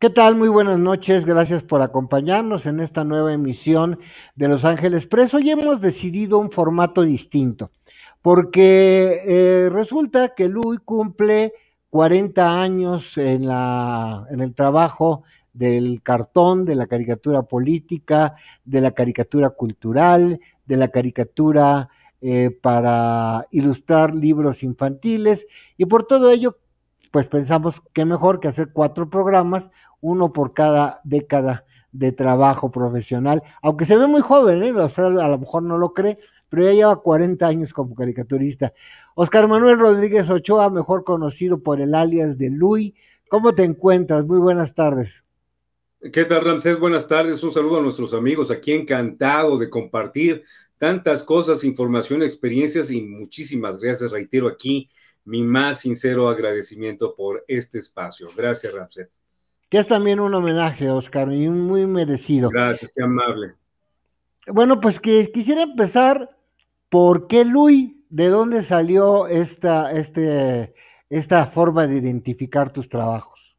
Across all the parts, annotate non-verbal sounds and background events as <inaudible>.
¿Qué tal? Muy buenas noches, gracias por acompañarnos en esta nueva emisión de Los Ángeles Preso. Hoy hemos decidido un formato distinto, porque eh, resulta que Luis cumple 40 años en, la, en el trabajo del cartón, de la caricatura política, de la caricatura cultural, de la caricatura eh, para ilustrar libros infantiles, y por todo ello pues pensamos que mejor que hacer cuatro programas, uno por cada década de trabajo profesional, aunque se ve muy joven, ¿eh? a lo mejor no lo cree, pero ya lleva 40 años como caricaturista. Oscar Manuel Rodríguez Ochoa, mejor conocido por el alias de Luis, ¿cómo te encuentras? Muy buenas tardes. ¿Qué tal, Ramsés? Buenas tardes. Un saludo a nuestros amigos. Aquí encantado de compartir tantas cosas, información, experiencias y muchísimas gracias. Reitero aquí mi más sincero agradecimiento por este espacio. Gracias, Ramsés que es también un homenaje, Oscar, y muy merecido. Gracias, qué amable. Bueno, pues que quisiera empezar por qué Luis, de dónde salió esta, este, esta forma de identificar tus trabajos.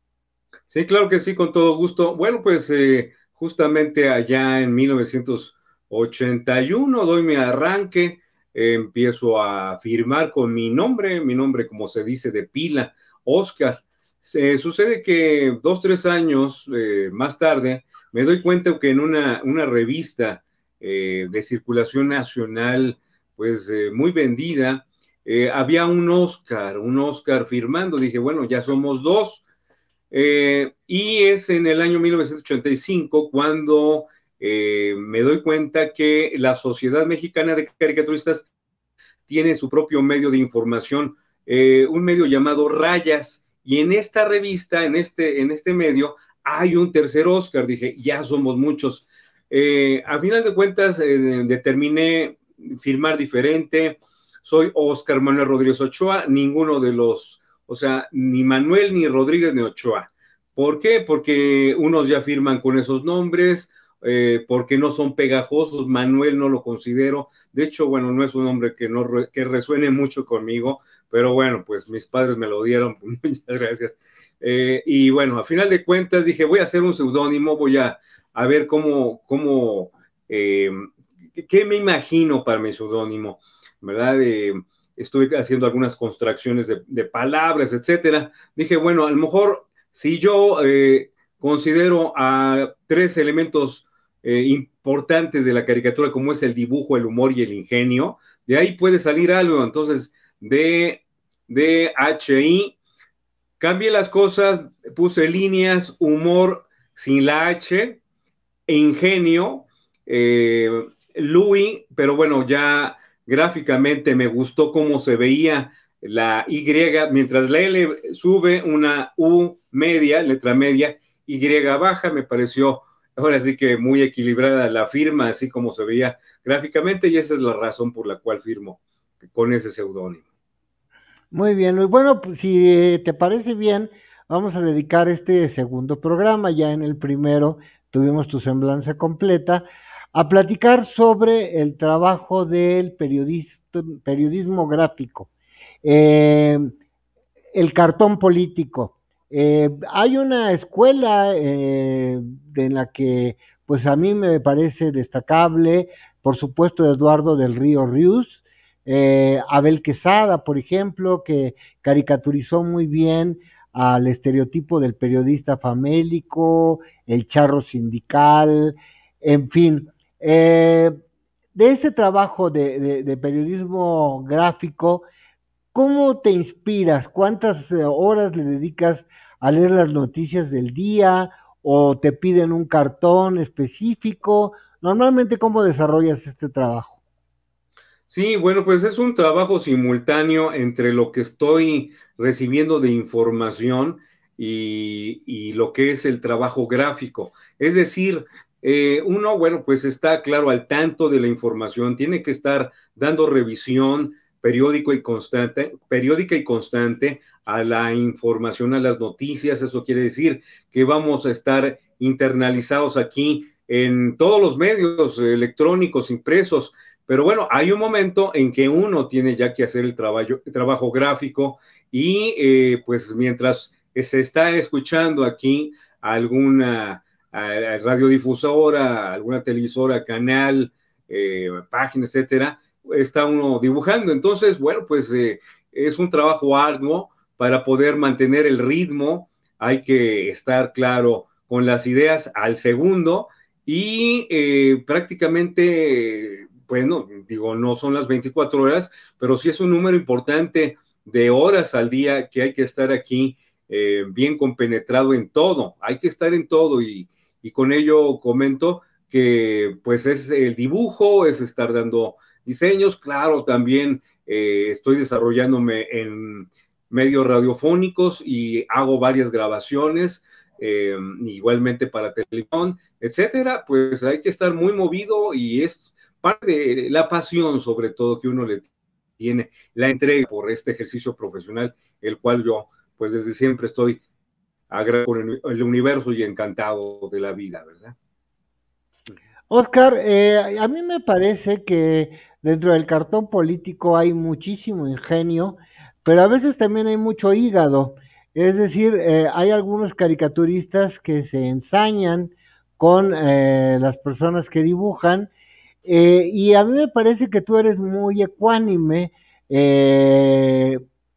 Sí, claro que sí, con todo gusto. Bueno, pues eh, justamente allá en 1981 doy mi arranque, empiezo a firmar con mi nombre, mi nombre como se dice de pila, Oscar sucede que dos, tres años eh, más tarde me doy cuenta que en una, una revista eh, de circulación nacional, pues eh, muy vendida, había un Oscar, un Oscar firmando. Dije, bueno, ya somos dos. y es en el año 1985 cuando me doy cuenta que la Sociedad Mexicana de Caricaturistas tiene su propio medio de información, un medio llamado Rayas y en esta revista, en este, en este medio, hay un tercer Oscar. Dije, ya somos muchos. Eh, a final de cuentas, eh, determiné firmar diferente. Soy Oscar Manuel Rodríguez Ochoa, ninguno de los, o sea, ni Manuel, ni Rodríguez, ni Ochoa. ¿Por qué? Porque unos ya firman con esos nombres, eh, porque no son pegajosos. Manuel no lo considero. De hecho, bueno, no es un nombre que, no resuene mucho conmigo, pero bueno, pues mis padres me lo dieron. <laughs> Muchas gracias. Eh, y bueno, a final de cuentas dije, voy a hacer un seudónimo, voy a, ver cómo, cómo, eh, qué me imagino para mi seudónimo, ¿verdad? estuve haciendo algunas contracciones de, de, palabras, etcétera. Dije, bueno, a lo mejor si yo considero a tres elementos eh, importantes de la caricatura, como es el dibujo, el humor y el ingenio. De ahí puede salir algo. Entonces, de, de HI, cambié las cosas, puse líneas, humor sin la H, e ingenio, eh, Louis, pero bueno, ya gráficamente me gustó cómo se veía la Y, mientras la L sube una U media, letra media, Y baja, me pareció ahora sí que muy equilibrada la firma, así como se veía gráficamente, y esa es la razón por la cual firmo con ese seudónimo. Muy bien, Luis. Bueno, pues, si eh, te parece bien, vamos a dedicar este segundo programa, ya en el primero tuvimos tu semblanza completa, a platicar sobre el trabajo del periodismo gráfico, eh, el cartón político, eh, hay una escuela eh, en la que, pues a mí me parece destacable, por supuesto, Eduardo del Río Rius, eh, Abel Quesada, por ejemplo, que caricaturizó muy bien al estereotipo del periodista famélico, el charro sindical, en fin. de este trabajo de periodismo gráfico, ¿Cómo te inspiras? ¿Cuántas eh, horas le dedicas a leer las noticias del día? ¿O te piden un cartón específico? Normalmente, ¿cómo desarrollas este trabajo? Sí, bueno, pues es un trabajo simultáneo entre lo que estoy recibiendo de información y, lo que es el trabajo gráfico. Es decir, eh, uno, bueno, pues está claro al tanto de la información, tiene que estar dando revisión, periódico y constante, periódica y constante a la información, a las noticias. Eso quiere decir que vamos a estar internalizados aquí en todos los medios electrónicos, impresos. Pero bueno, hay un momento en que uno tiene ya que hacer el trabajo, trabajo gráfico y eh, pues mientras se está escuchando aquí alguna radiodifusora, alguna televisora, canal, eh, página, etcétera, está uno dibujando. Entonces, bueno, pues eh, es un trabajo arduo para poder mantener el ritmo. Hay que estar claro con las ideas al segundo y eh, prácticamente, bueno, digo, no son las 24 horas, pero sí es un número importante de horas al día que hay que estar aquí eh, bien compenetrado en todo. Hay que estar en todo y, y con ello comento que pues es el dibujo, es estar dando diseños, claro, también eh, estoy desarrollándome en medios radiofónicos y hago varias grabaciones, em, igualmente para televisión, etcétera, pues hay que estar muy movido y es parte de la pasión sobre todo que uno le tiene, la entrega por este ejercicio profesional, el cual yo pues desde siempre estoy agradecido con el universo y encantado de la vida, ¿verdad? Oscar, eh, a mí me parece que Dentro del cartón político hay muchísimo ingenio, pero a veces también hay mucho hígado. Es decir, eh, hay algunos caricaturistas que se ensañan con eh, las personas que dibujan. Eh, y a mí me parece que tú eres muy ecuánime.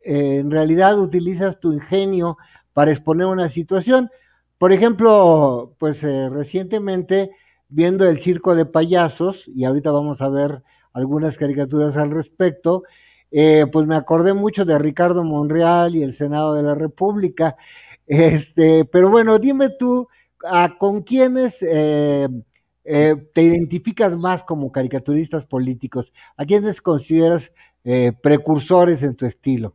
en realidad utilizas tu ingenio para exponer una situación. Por ejemplo, pues recientemente viendo el circo de payasos, y ahorita vamos a ver algunas caricaturas al respecto, eh, pues me acordé mucho de Ricardo Monreal y el Senado de la República. Este, pero bueno, dime tú, ¿con quiénes eh, eh, te identificas más como caricaturistas políticos? ¿A quiénes consideras precursores en tu estilo?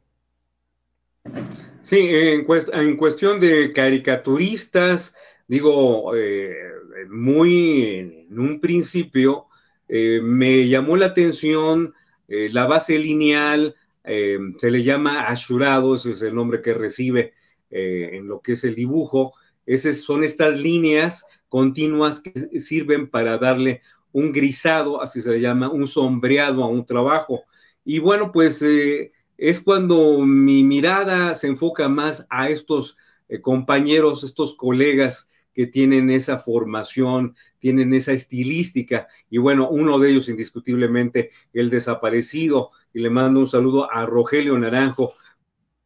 Sí, en, en cuestión de caricaturistas, digo, muy en un principio, eh, me llamó la atención eh, la base lineal, eh, se le llama asurado, ese es el nombre que recibe en lo que es el dibujo. Esas son estas líneas continuas que sirven para darle un grisado, así se le llama, un sombreado a un trabajo. Y bueno, pues es cuando mi mirada se enfoca más a estos compañeros, estos colegas que tienen esa formación, tienen esa estilística. Y bueno, uno de ellos indiscutiblemente, el desaparecido, y le mando un saludo a Rogelio Naranjo.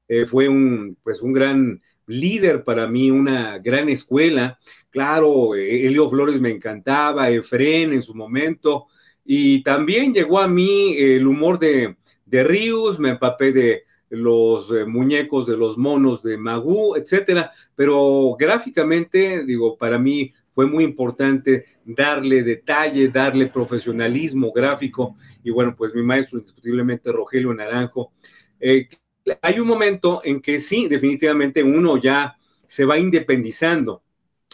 Eh, fue un, pues un gran líder para mí, una gran escuela. Claro, eh, Elio Flores me encantaba, Efren en su momento, y también llegó a mí el humor de, de Rius, me empapé de los eh, muñecos de los monos de Magú, etcétera, pero gráficamente, digo, para mí fue muy importante darle detalle, darle profesionalismo gráfico. Y bueno, pues mi maestro, indiscutiblemente, Rogelio Naranjo. Eh, hay un momento en que sí, definitivamente uno ya se va independizando,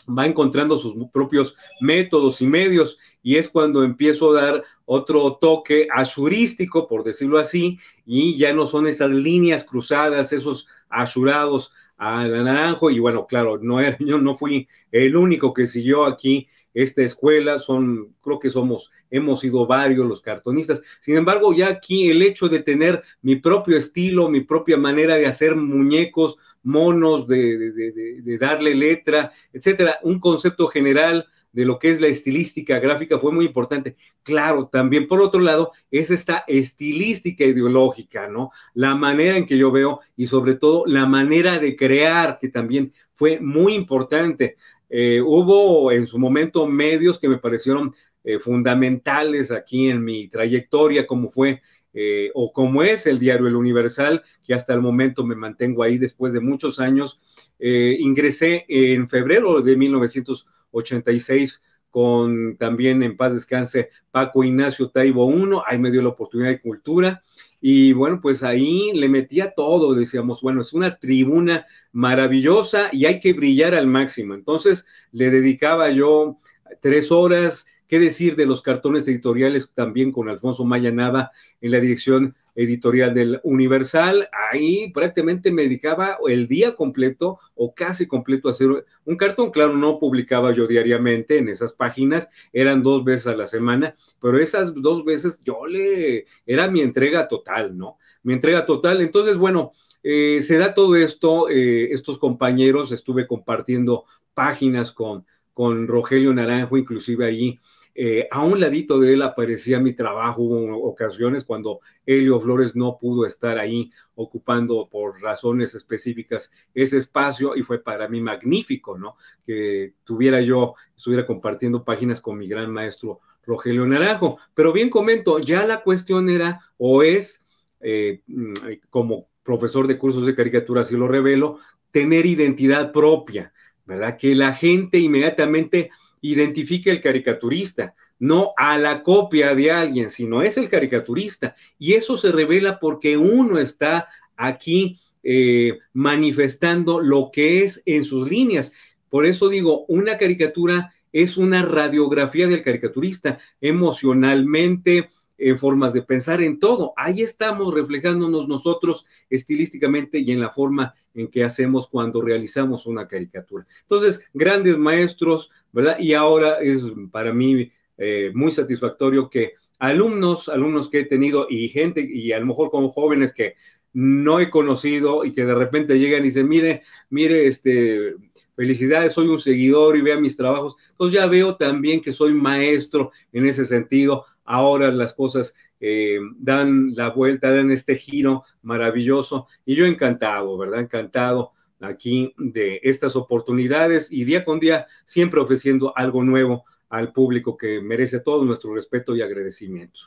va encontrando sus propios métodos y medios, y es cuando empiezo a dar otro toque azurístico, por decirlo así, y ya no son esas líneas cruzadas, esos azurados a Naranjo, y bueno, claro, no era, <laughs> yo no fui el único que siguió aquí esta escuela, son, creo que somos, hemos sido varios los cartonistas. Sin embargo, ya aquí el hecho de tener mi propio estilo, mi propia manera de hacer muñecos, monos, de, de, de darle letra, etcétera, un concepto general, de lo que es la estilística gráfica fue muy importante. Claro, también por otro lado es esta estilística ideológica, ¿no? La manera en que yo veo y sobre todo la manera de crear, que también fue muy importante. Eh, hubo en su momento medios que me parecieron eh, fundamentales aquí en mi trayectoria, como fue eh, o como es el diario El Universal, que hasta el momento me mantengo ahí después de muchos años. ingresé en febrero de 1900 86 con también en paz descanse Paco Ignacio Taibo 1, ahí me dio la oportunidad de cultura y bueno, pues ahí le metía todo, decíamos, bueno, es una tribuna maravillosa y hay que brillar al máximo. Entonces le dedicaba yo tres horas, qué decir de los cartones editoriales también con Alfonso Nava en la dirección editorial del Universal. Ahí prácticamente me dedicaba el día completo o casi completo a hacer un cartón. Claro, no publicaba yo diariamente en esas páginas, eran dos veces a la semana, pero esas dos veces yo le, era mi entrega total, ¿no? Mi entrega total. Entonces, bueno, eh, se da todo esto, eh, estos compañeros, estuve compartiendo páginas con, con Rogelio Naranjo, inclusive allí eh, a un ladito de él aparecía mi trabajo, en ocasiones cuando Helio Flores no pudo estar ahí ocupando por razones específicas ese espacio y fue para mí magnífico, ¿no? Que tuviera yo, estuviera compartiendo páginas con mi gran maestro Rogelio Naranjo. Pero bien comento, ya la cuestión era o es, eh, mm, como profesor de cursos de caricatura, si lo revelo, tener identidad propia, ¿verdad? Que la gente inmediatamente identifique el caricaturista, no a la copia de alguien, sino es el caricaturista. Y eso se revela porque uno está aquí eh, manifestando lo que es en sus líneas. Por eso digo, una caricatura es una radiografía del caricaturista emocionalmente, en formas de pensar, en todo. Ahí estamos reflejándonos nosotros estilísticamente y en la forma en que hacemos cuando realizamos una caricatura. Entonces, grandes maestros, ¿verdad? Y ahora es para mí eh, muy satisfactorio que alumnos, alumnos que he tenido y gente, y a lo mejor como jóvenes que no he conocido y que de repente llegan y dicen, mire, mire, este, felicidades, soy un seguidor y vea mis trabajos. Entonces ya veo también que soy maestro en ese sentido, ahora las cosas eh, dan la vuelta, dan este giro maravilloso. Y yo encantado, ¿verdad? Encantado aquí de estas oportunidades y día con día siempre ofreciendo algo nuevo al público que merece todo nuestro respeto y agradecimiento.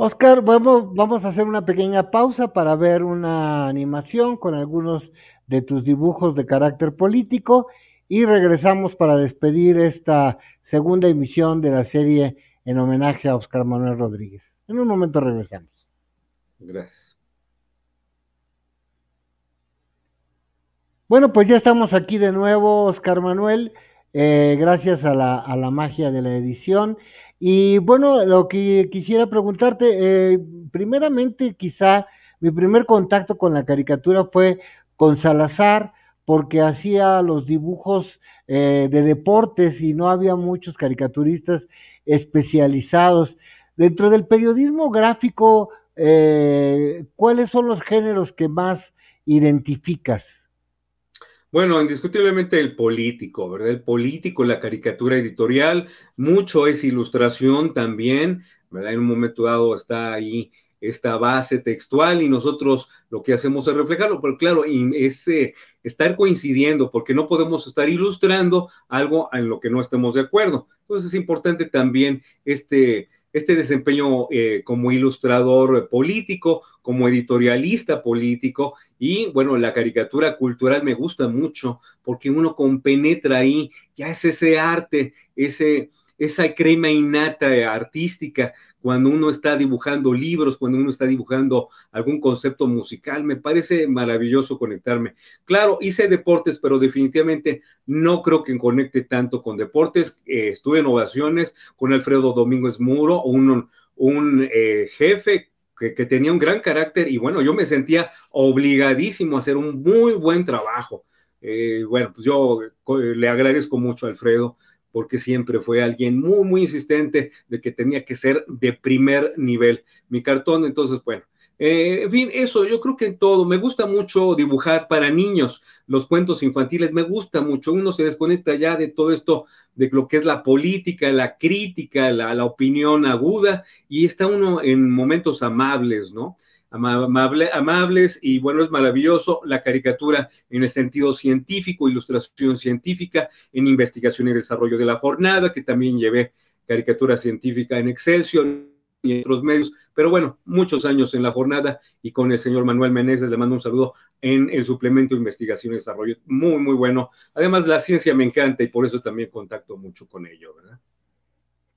Oscar, vamos a hacer una pequeña pausa para ver una animación con algunos de tus dibujos de carácter político y regresamos para despedir esta segunda emisión de la serie en homenaje a Oscar Manuel Rodríguez. En un momento regresamos. Gracias. Bueno, pues ya estamos aquí de nuevo, Oscar Manuel, eh, gracias a la, magia de la edición. Y bueno, lo que quisiera preguntarte, eh, primeramente quizá mi primer contacto con la caricatura fue con Salazar, porque hacía los dibujos eh, de deportes y no había muchos caricaturistas especializados. Dentro del periodismo gráfico, eh, ¿cuáles son los géneros que más identificas? Bueno, indiscutiblemente el político, ¿verdad? El político, la caricatura editorial, mucho es ilustración también, ¿verdad? En un momento dado está ahí esta base textual y nosotros lo que hacemos es reflejarlo, pero claro, es estar coincidiendo porque no podemos estar ilustrando algo en lo que no estemos de acuerdo. Entonces es importante también este, este desempeño eh, como ilustrador político, como editorialista político y bueno, la caricatura cultural me gusta mucho porque uno compenetra ahí, ya es ese arte, ese esa crema innata artística cuando uno está dibujando libros, cuando uno está dibujando algún concepto musical. Me parece maravilloso conectarme. Claro, hice deportes, pero definitivamente no creo que conecte tanto con deportes. Eh, estuve en ovaciones con Alfredo Domínguez Muro, un, un eh, jefe que, tenía un gran carácter y bueno, yo me sentía obligadísimo a hacer un muy buen trabajo. Eh, bueno, pues yo le agradezco mucho a Alfredo porque siempre fue alguien muy, muy insistente de que tenía que ser de primer nivel mi cartón. Entonces, bueno, eh, en fin, eso, yo creo que en todo. Me gusta mucho dibujar para niños los cuentos infantiles, me gusta mucho. Uno se desconecta ya de todo esto, de lo que es la política, la crítica, la, la opinión aguda, y está uno en momentos amables, ¿no? amables y bueno, es maravilloso la caricatura en el sentido científico, ilustración científica, en investigación y desarrollo de la jornada, que también llevé caricatura científica en Excelsior y otros medios, pero bueno, muchos años en la jornada y con el señor Manuel Meneses le mando un saludo en el suplemento Investigación y Desarrollo, muy, muy bueno. Además, la ciencia me encanta y por eso también contacto mucho con ello, ¿verdad?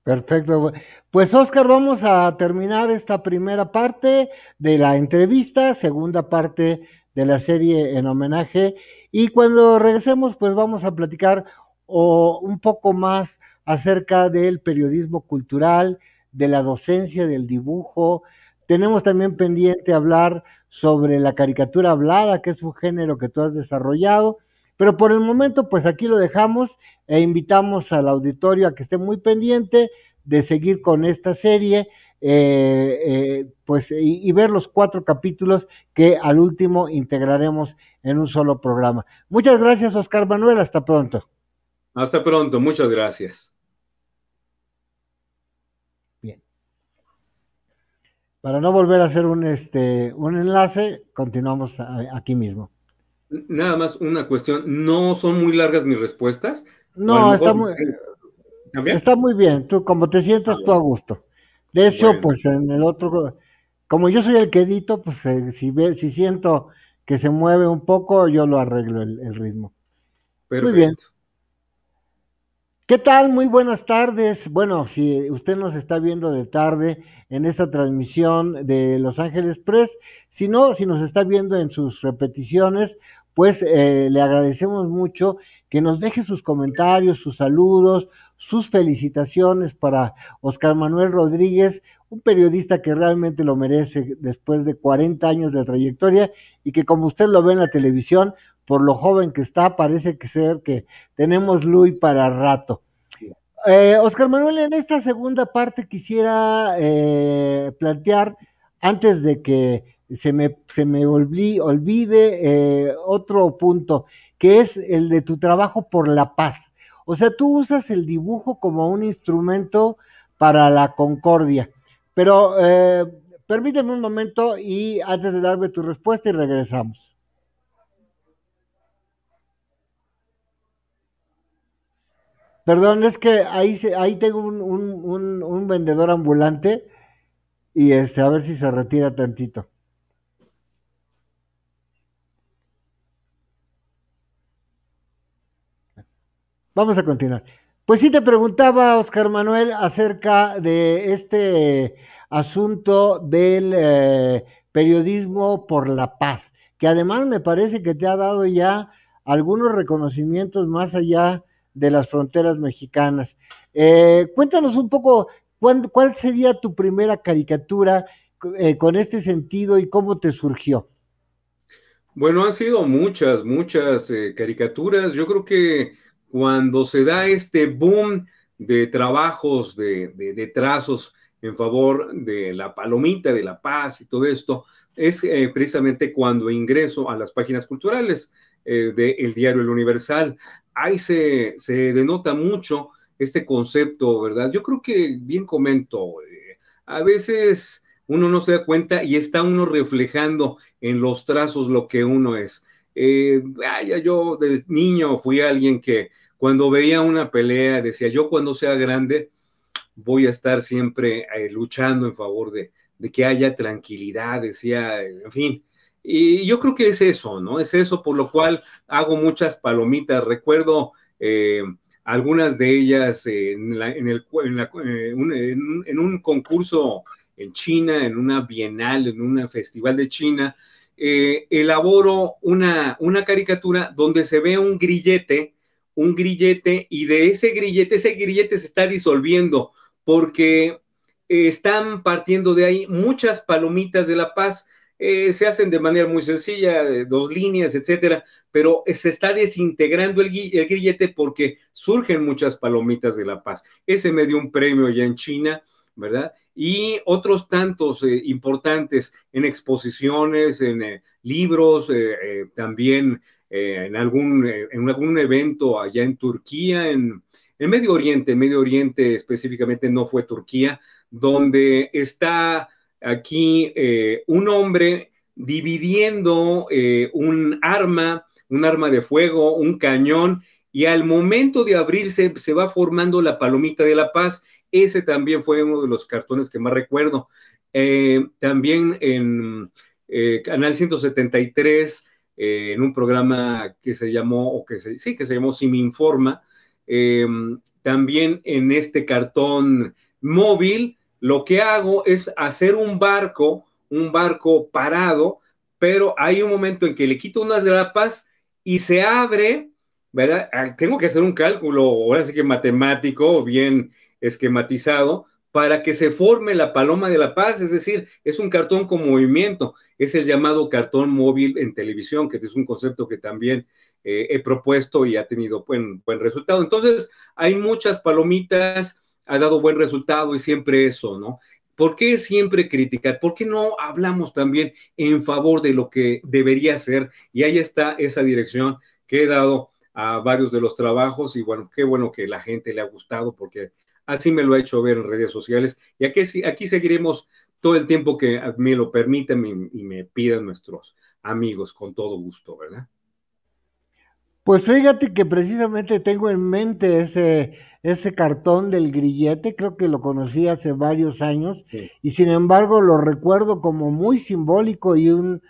Perfecto. Pues Oscar, vamos a terminar esta primera parte de la entrevista, segunda parte de la serie en homenaje y cuando regresemos pues vamos a platicar un poco más acerca del periodismo cultural, de la docencia, del dibujo. Tenemos también pendiente hablar sobre la caricatura hablada, que es un género que tú has desarrollado. Pero por el momento, pues aquí lo dejamos e invitamos al auditorio a que esté muy pendiente de seguir con esta serie. Eh, eh, pues y, y, ver los cuatro capítulos que al último integraremos en un solo programa. Muchas gracias, Oscar Manuel. Hasta pronto. Hasta pronto. Muchas gracias. Bien. Para no volver a hacer un, este, un enlace, continuamos aquí mismo. Nada más una cuestión, no son muy largas mis respuestas. No, está muy, bien. está muy bien, tú como te sientas ah, tú a gusto. De eso, pues en el otro, como yo soy el que edito, pues eh, si, si siento que se mueve un poco, yo lo arreglo el, ritmo. Muy bien. ¿Qué tal? Muy buenas tardes. Bueno, si usted nos está viendo de tarde en esta transmisión de Los Ángeles Press, si no, si nos está viendo en sus repeticiones pues eh, le agradecemos mucho que nos deje sus comentarios, sus saludos, sus felicitaciones para Oscar Manuel Rodríguez, un periodista que realmente lo merece después de 40 años de trayectoria y que como usted lo ve en la televisión, por lo joven que está, parece que ser que tenemos Luis para rato. Eh, Oscar Manuel, en esta segunda parte quisiera eh, plantear, antes de que se me, se me olvide eh, otro punto, que es el de tu trabajo por la paz. O sea, tú usas el dibujo como un instrumento para la concordia. Pero eh, permíteme un momento y antes de darme tu respuesta y regresamos. Perdón, es que ahí, ahí tengo un, un, un vendedor ambulante y este, a ver si se retira tantito. Vamos a continuar. Pues sí te preguntaba, Oscar Manuel, acerca de este asunto del eh, periodismo por la paz, que además me parece que te ha dado ya algunos reconocimientos más allá de las fronteras mexicanas. Eh, cuéntanos un poco cuál sería tu primera caricatura eh, con este sentido y cómo te surgió. Bueno, han sido muchas, muchas caricaturas. Yo creo que cuando se da este boom de trabajos de, trazos en favor de la palomita, de la paz y todo esto, es eh, precisamente cuando ingreso a las páginas culturales eh, del diario El Universal. Ahí se, denota mucho este concepto, ¿verdad? Yo creo que bien comento, eh, a veces uno no se da cuenta y está uno reflejando en los trazos lo que uno es. vaya, yo de niño fui alguien que cuando veía una pelea, decía, yo cuando sea grande voy a estar siempre eh, luchando en favor de, que haya tranquilidad, decía, eh, en fin. Y yo creo que es eso, ¿no? Es eso por lo cual hago muchas palomitas. Recuerdo eh, algunas de ellas en, un, concurso en China, en una bienal, en un festival de China, elaboro una, una, caricatura donde se ve un grillete un grillete y de ese grillete, ese grillete se está disolviendo porque eh, están partiendo de ahí muchas palomitas de la paz. Eh, se hacen de manera muy sencilla, dos líneas, etcétera, pero se está desintegrando el, grillete porque surgen muchas palomitas de la paz. Ese me dio un premio ya en China, ¿verdad? Y otros tantos eh, importantes en exposiciones, en libros, también eh, en, algún, eh, en algún evento allá en Turquía, en, Medio Oriente, en Medio Oriente específicamente no fue Turquía, donde está aquí eh, un hombre dividiendo un arma, un arma de fuego, un cañón, y al momento de abrirse se va formando la palomita de la paz. Ese también fue uno de los cartones que más recuerdo. también en Canal 173 eh, en un programa que se llamó, o que sí, que se llamó Siminforma, informa, em, también en este cartón móvil, lo que hago es hacer un barco, un barco parado, pero hay un momento en que le quito unas grapas y se abre, ¿verdad? Ah, tengo que hacer un cálculo, ahora sí que matemático, bien esquematizado, para que se forme la paloma de la paz, es decir, es un cartón con movimiento, es el llamado cartón móvil en televisión, que es un concepto que también eh, he propuesto y ha tenido buen, buen resultado. Entonces, hay muchas palomitas, ha dado buen resultado y siempre eso, ¿no? ¿Por qué siempre criticar? ¿Por qué no hablamos también en favor de lo que debería ser? Y ahí está esa dirección que he dado a varios de los trabajos y bueno, qué bueno que la gente le ha gustado porque Así me lo ha hecho ver en redes sociales. Y aquí, aquí seguiremos todo el tiempo que me lo permitan y me pidan nuestros amigos, con todo gusto, ¿verdad? Pues fíjate que precisamente tengo en mente ese, ese cartón del grillete, creo que lo conocí hace varios años y sin embargo lo recuerdo como muy simbólico y un,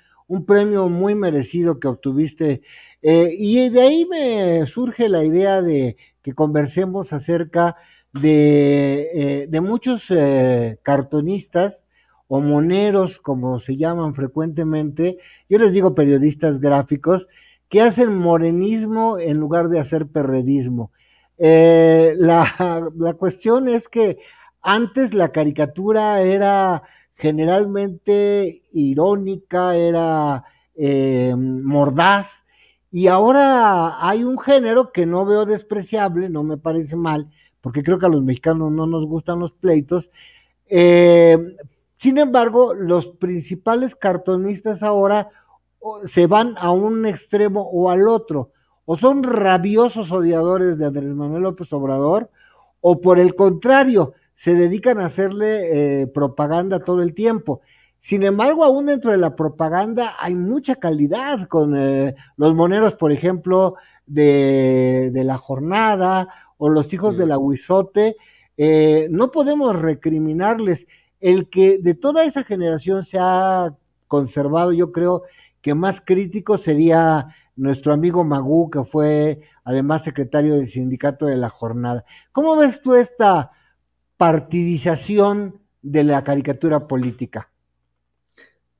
premio muy merecido que obtuviste. Eh, y de ahí me surge la idea de que conversemos acerca eh, de, muchos eh, cartonistas o moneros, como se llaman frecuentemente, yo les digo periodistas gráficos, que hacen morenismo en lugar de hacer perredismo. Eh, la, <laughs> la cuestión es que antes la caricatura era generalmente irónica, era mordaz, y ahora hay un género que no veo despreciable, no me parece mal, porque creo que a los mexicanos no nos gustan los pleitos. Eh, sin embargo, los principales cartonistas ahora se van a un extremo o al otro, o son rabiosos odiadores de Andrés Manuel López Obrador, o por el contrario, se dedican a hacerle eh, propaganda todo el tiempo. Sin embargo, aún dentro de la propaganda hay mucha calidad con eh, los moneros, por ejemplo, de, de la jornada o los hijos de la Huizote, eh, no podemos recriminarles. El que de toda esa generación se ha conservado, yo creo que más crítico sería nuestro amigo Magú, que fue además secretario del sindicato de la jornada. ¿Cómo ves tú esta partidización de la caricatura política?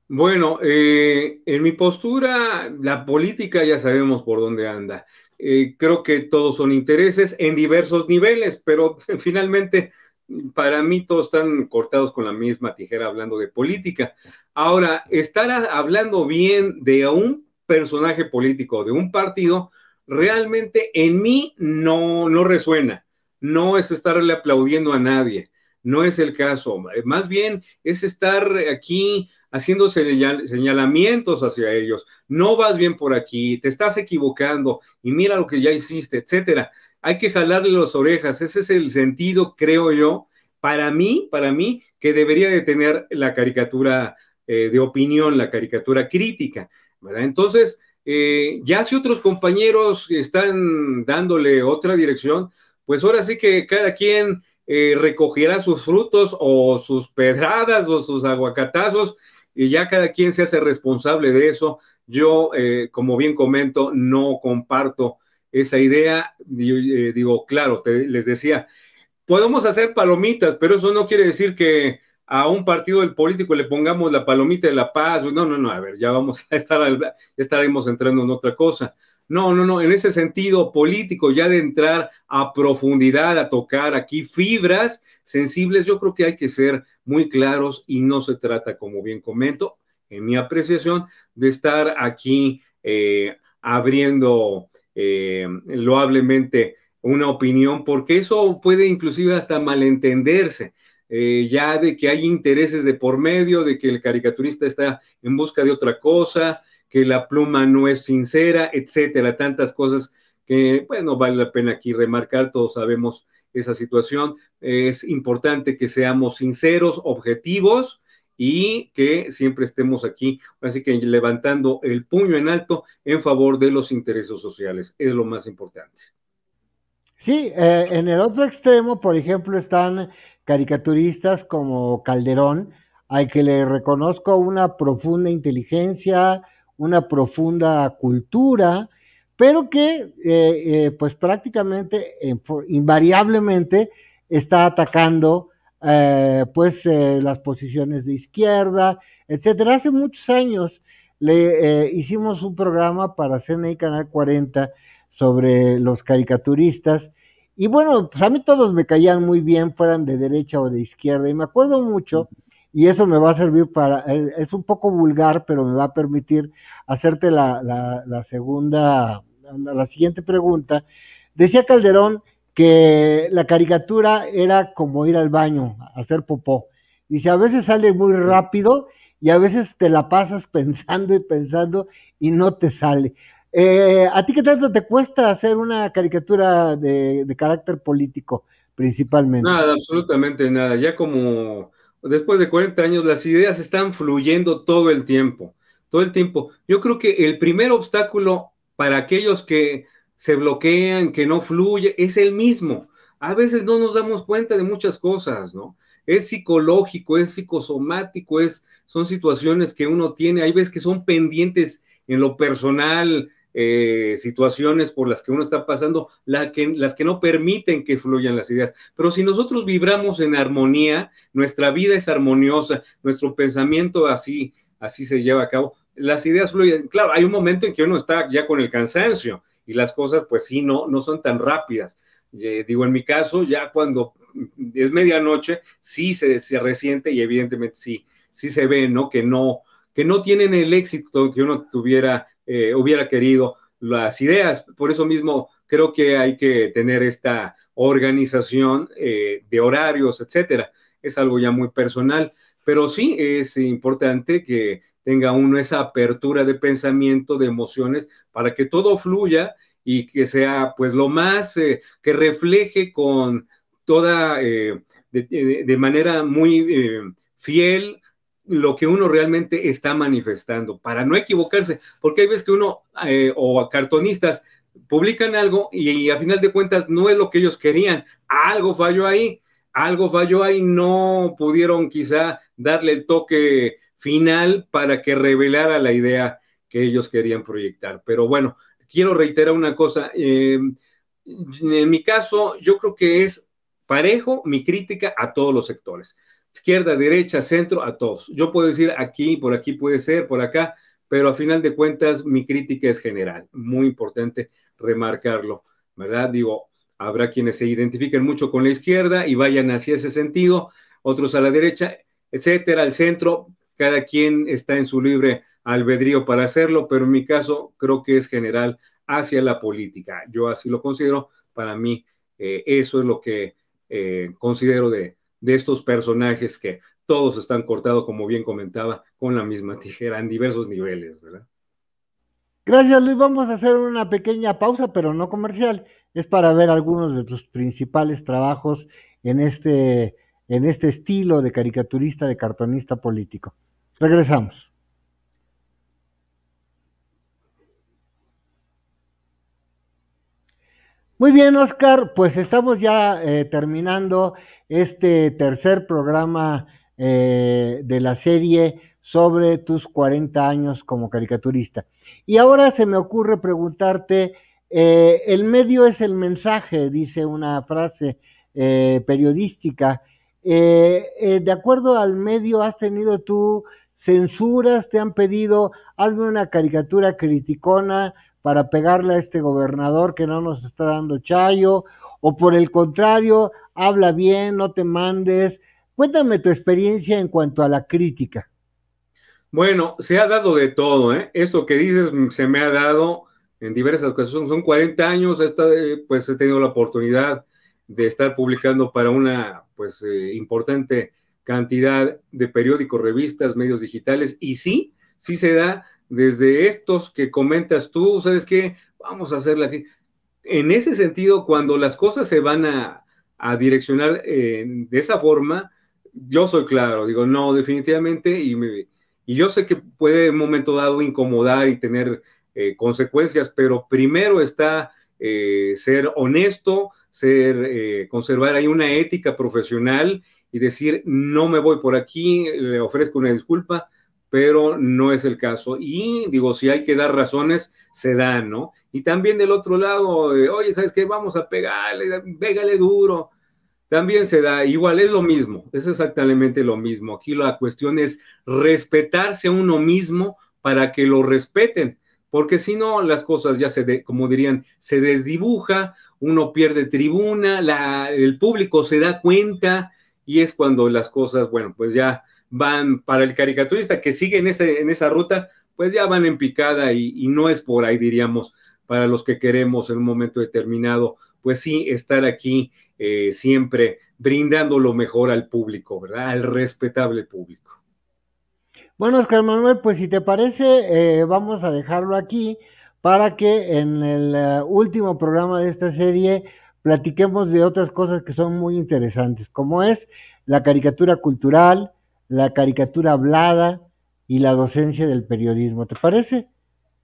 Bueno, eh, en mi postura, la política ya sabemos por dónde anda. Eh, creo que todos son intereses en diversos niveles, pero <laughs> finalmente para mí todos están cortados con la misma tijera hablando de política. Ahora, estar hablando bien de un personaje político, de un partido, realmente en mí no, no resuena. No es estarle aplaudiendo a nadie no es el caso. Eh, más bien es estar aquí haciendo señalamientos hacia ellos. No vas bien por aquí, te estás equivocando y mira lo que ya hiciste, etcétera. Hay que jalarle las orejas. Ese es el sentido, creo yo, para mí, para mí, que debería de tener la caricatura eh, de opinión, la caricatura crítica, Entonces, eh, ya si otros compañeros están dándole otra dirección, pues ahora sí que cada quien eh, sus frutos o sus pedradas o sus aguacatazos y ya cada quien se hace responsable de eso. Yo, eh, como bien comento, no comparto esa idea. Eh, digo, claro, les decía, podemos hacer palomitas, pero eso no quiere decir que a un partido político le pongamos la palomita de la paz. No, no, no, a ver, ya vamos <laughs> a estar, estaremos entrando en otra cosa. No, no, no, en ese sentido político, ya de entrar a profundidad, a tocar aquí fibras sensibles, yo creo que hay que ser muy claros y no se trata, como bien comento, en mi apreciación, de estar aquí eh, abriendo eh, loablemente una opinión, porque eso puede inclusive hasta malentenderse. Eh, ya de que hay intereses de por medio, de que el caricaturista está en busca de otra cosa, que la pluma no es sincera, etcétera, tantas cosas que, bueno, vale la pena aquí remarcar, todos sabemos esa situación. Es importante que seamos sinceros, objetivos y que siempre estemos aquí, así que levantando el puño en alto en favor de los intereses sociales, es lo más importante. Sí, eh, en el otro extremo, por ejemplo, están caricaturistas como Calderón, al que le reconozco una profunda inteligencia, una profunda cultura, pero que eh, eh, pues prácticamente, invariablemente, está atacando eh, pues las posiciones de izquierda, etcétera. Hace muchos años le hicimos un programa para CNI Canal 40 sobre los caricaturistas y bueno, pues a mí todos me caían muy bien, fueran de derecha o de izquierda, y me acuerdo mucho y eso me va a servir para, eh, es un poco vulgar, pero me va a permitir hacerte la, segunda, la siguiente pregunta. Decía Calderón que la caricatura era como ir al baño, hacer popó. Dice, a veces sale muy rápido y a veces te la pasas <laughs> pensando y pensando y no te sale. Eh, ¿A ti qué tanto te cuesta hacer una caricatura de, de carácter político principalmente? Nada, absolutamente nada. Ya como después de 40 años, las ideas están fluyendo todo el tiempo, todo el tiempo. Yo creo que el primer obstáculo para aquellos que se bloquean, que no fluye, es el mismo. A veces no nos damos cuenta de muchas cosas, ¿no? Es psicológico, es psicosomático, es, son situaciones que uno tiene, hay veces que son pendientes en lo personal, eh, situaciones por las que uno está pasando, que, las que no permiten que fluyan las ideas. Pero si nosotros vibramos en armonía, nuestra vida es armoniosa, nuestro pensamiento así, así se lleva a cabo, las ideas fluyen. Claro, hay un momento en que uno está ya con el cansancio y las cosas pues sí, no, no son tan rápidas. Eh, digo, en mi caso, ya cuando es medianoche, sí se, se resiente y evidentemente sí, sí se ve, ¿no? Que no, que no tienen el éxito que uno tuviera eh, hubiera querido las ideas. Por eso mismo creo que hay que tener esta organización eh, de horarios, etcétera. Es algo ya muy personal, pero sí es importante que tenga uno esa apertura de pensamiento, de emociones, para que todo fluya y que sea pues lo más eh, que refleje con toda, de, de, manera muy fiel lo que uno realmente está manifestando, para no equivocarse, porque hay veces que uno eh, o cartonistas publican algo y, a final de cuentas no es lo que ellos querían, algo falló ahí, algo falló ahí, no pudieron quizá darle el toque final para que revelara la idea que ellos querían proyectar. Pero bueno, quiero reiterar una cosa, em, en mi caso yo creo que es parejo mi crítica a todos los sectores izquierda, derecha, centro, a todos. Yo puedo decir aquí, por aquí puede ser, por acá, pero a final de cuentas mi crítica es general. Muy importante remarcarlo, ¿verdad? Digo, habrá quienes se identifiquen mucho con la izquierda y vayan hacia ese sentido, otros a la derecha, etcétera, al centro. Cada quien está en su libre albedrío para hacerlo, pero en mi caso creo que es general hacia la política. Yo así lo considero. Para mí, eh, eso es lo que eh, considero de, de estos personajes que todos están cortados, como bien comentaba, con la misma tijera en diversos niveles, ¿verdad? Gracias Luis, vamos a hacer una pequeña pausa, pero no comercial. Es para ver algunos de tus principales trabajos en este, en este estilo de caricaturista, de cartonista político. Regresamos. Muy bien, Oscar, pues estamos ya eh, terminando este tercer programa eh, de la serie sobre tus 40 años como caricaturista. Y ahora se me ocurre preguntarte, eh, el medio es el mensaje, dice una frase periodística. de acuerdo al medio, ¿has tenido tú censuras? ¿Te han pedido, hazme una caricatura criticona para pegarle a este gobernador que no nos está dando chayo, o por el contrario, habla bien, no te mandes. Cuéntame tu experiencia en cuanto a la crítica. Bueno, se ha dado de todo, ¿eh? Esto que dices se me ha dado en diversas ocasiones, son 40 años, esta, pues he tenido la oportunidad de estar publicando para una pues eh, importante cantidad de periódicos, revistas, medios digitales, y sí, sí se da desde estos que comentas tú, ¿sabes qué? Vamos a hacerla aquí. En ese sentido, cuando las cosas se van a, direccionar eh, de esa forma, yo soy claro, digo, no, definitivamente, y, y yo sé que puede en un momento dado incomodar y tener eh, consecuencias, pero primero está eh, ser honesto, ser, conservar ahí una ética profesional y decir, no me voy por aquí, le ofrezco una disculpa, pero no es el caso. Y digo, si hay que dar razones, se da, ¿no? Y también del otro lado, oye, ¿sabes qué? Vamos a pegarle, pégale duro. También se da, igual es lo mismo, es exactamente lo mismo. Aquí la cuestión es respetarse a uno mismo para que lo respeten, porque si no, las cosas ya se, como dirían, se desdibuja, uno pierde tribuna, el público se da cuenta y es cuando las cosas, bueno, pues ya van para el caricaturista que sigue en, en esa ruta, pues ya van en picada y, no es por ahí, diríamos, para los que queremos en un momento determinado, pues sí, estar aquí eh, siempre brindando lo mejor al público, ¿verdad? Al respetable público. Bueno, Oscar Manuel, pues si te parece, eh, vamos a dejarlo aquí para que en el eh, último programa de esta serie platiquemos de otras cosas que son muy interesantes, como es la caricatura cultural, la caricatura hablada y la docencia del periodismo. ¿Te parece?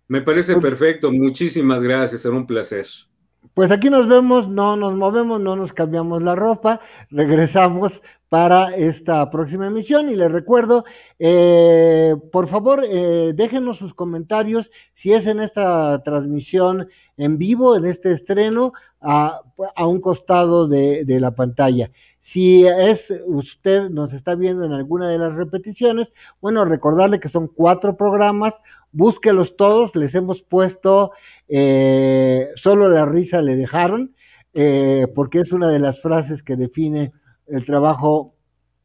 Me parece perfecto. Muchísimas gracias. era un placer. Pues aquí nos vemos, no nos movemos, no nos cambiamos la ropa, regresamos para esta próxima emisión y les recuerdo, eh, por favor, eh, déjenos sus comentarios si es en esta transmisión en vivo, en este estreno, a, un costado de, de la pantalla. Si es usted nos está viendo en alguna de las repeticiones, bueno, recordarle que son cuatro programas, búsquelos todos, les hemos puesto, eh, solo la risa le dejaron, eh, porque es una de las frases que define el trabajo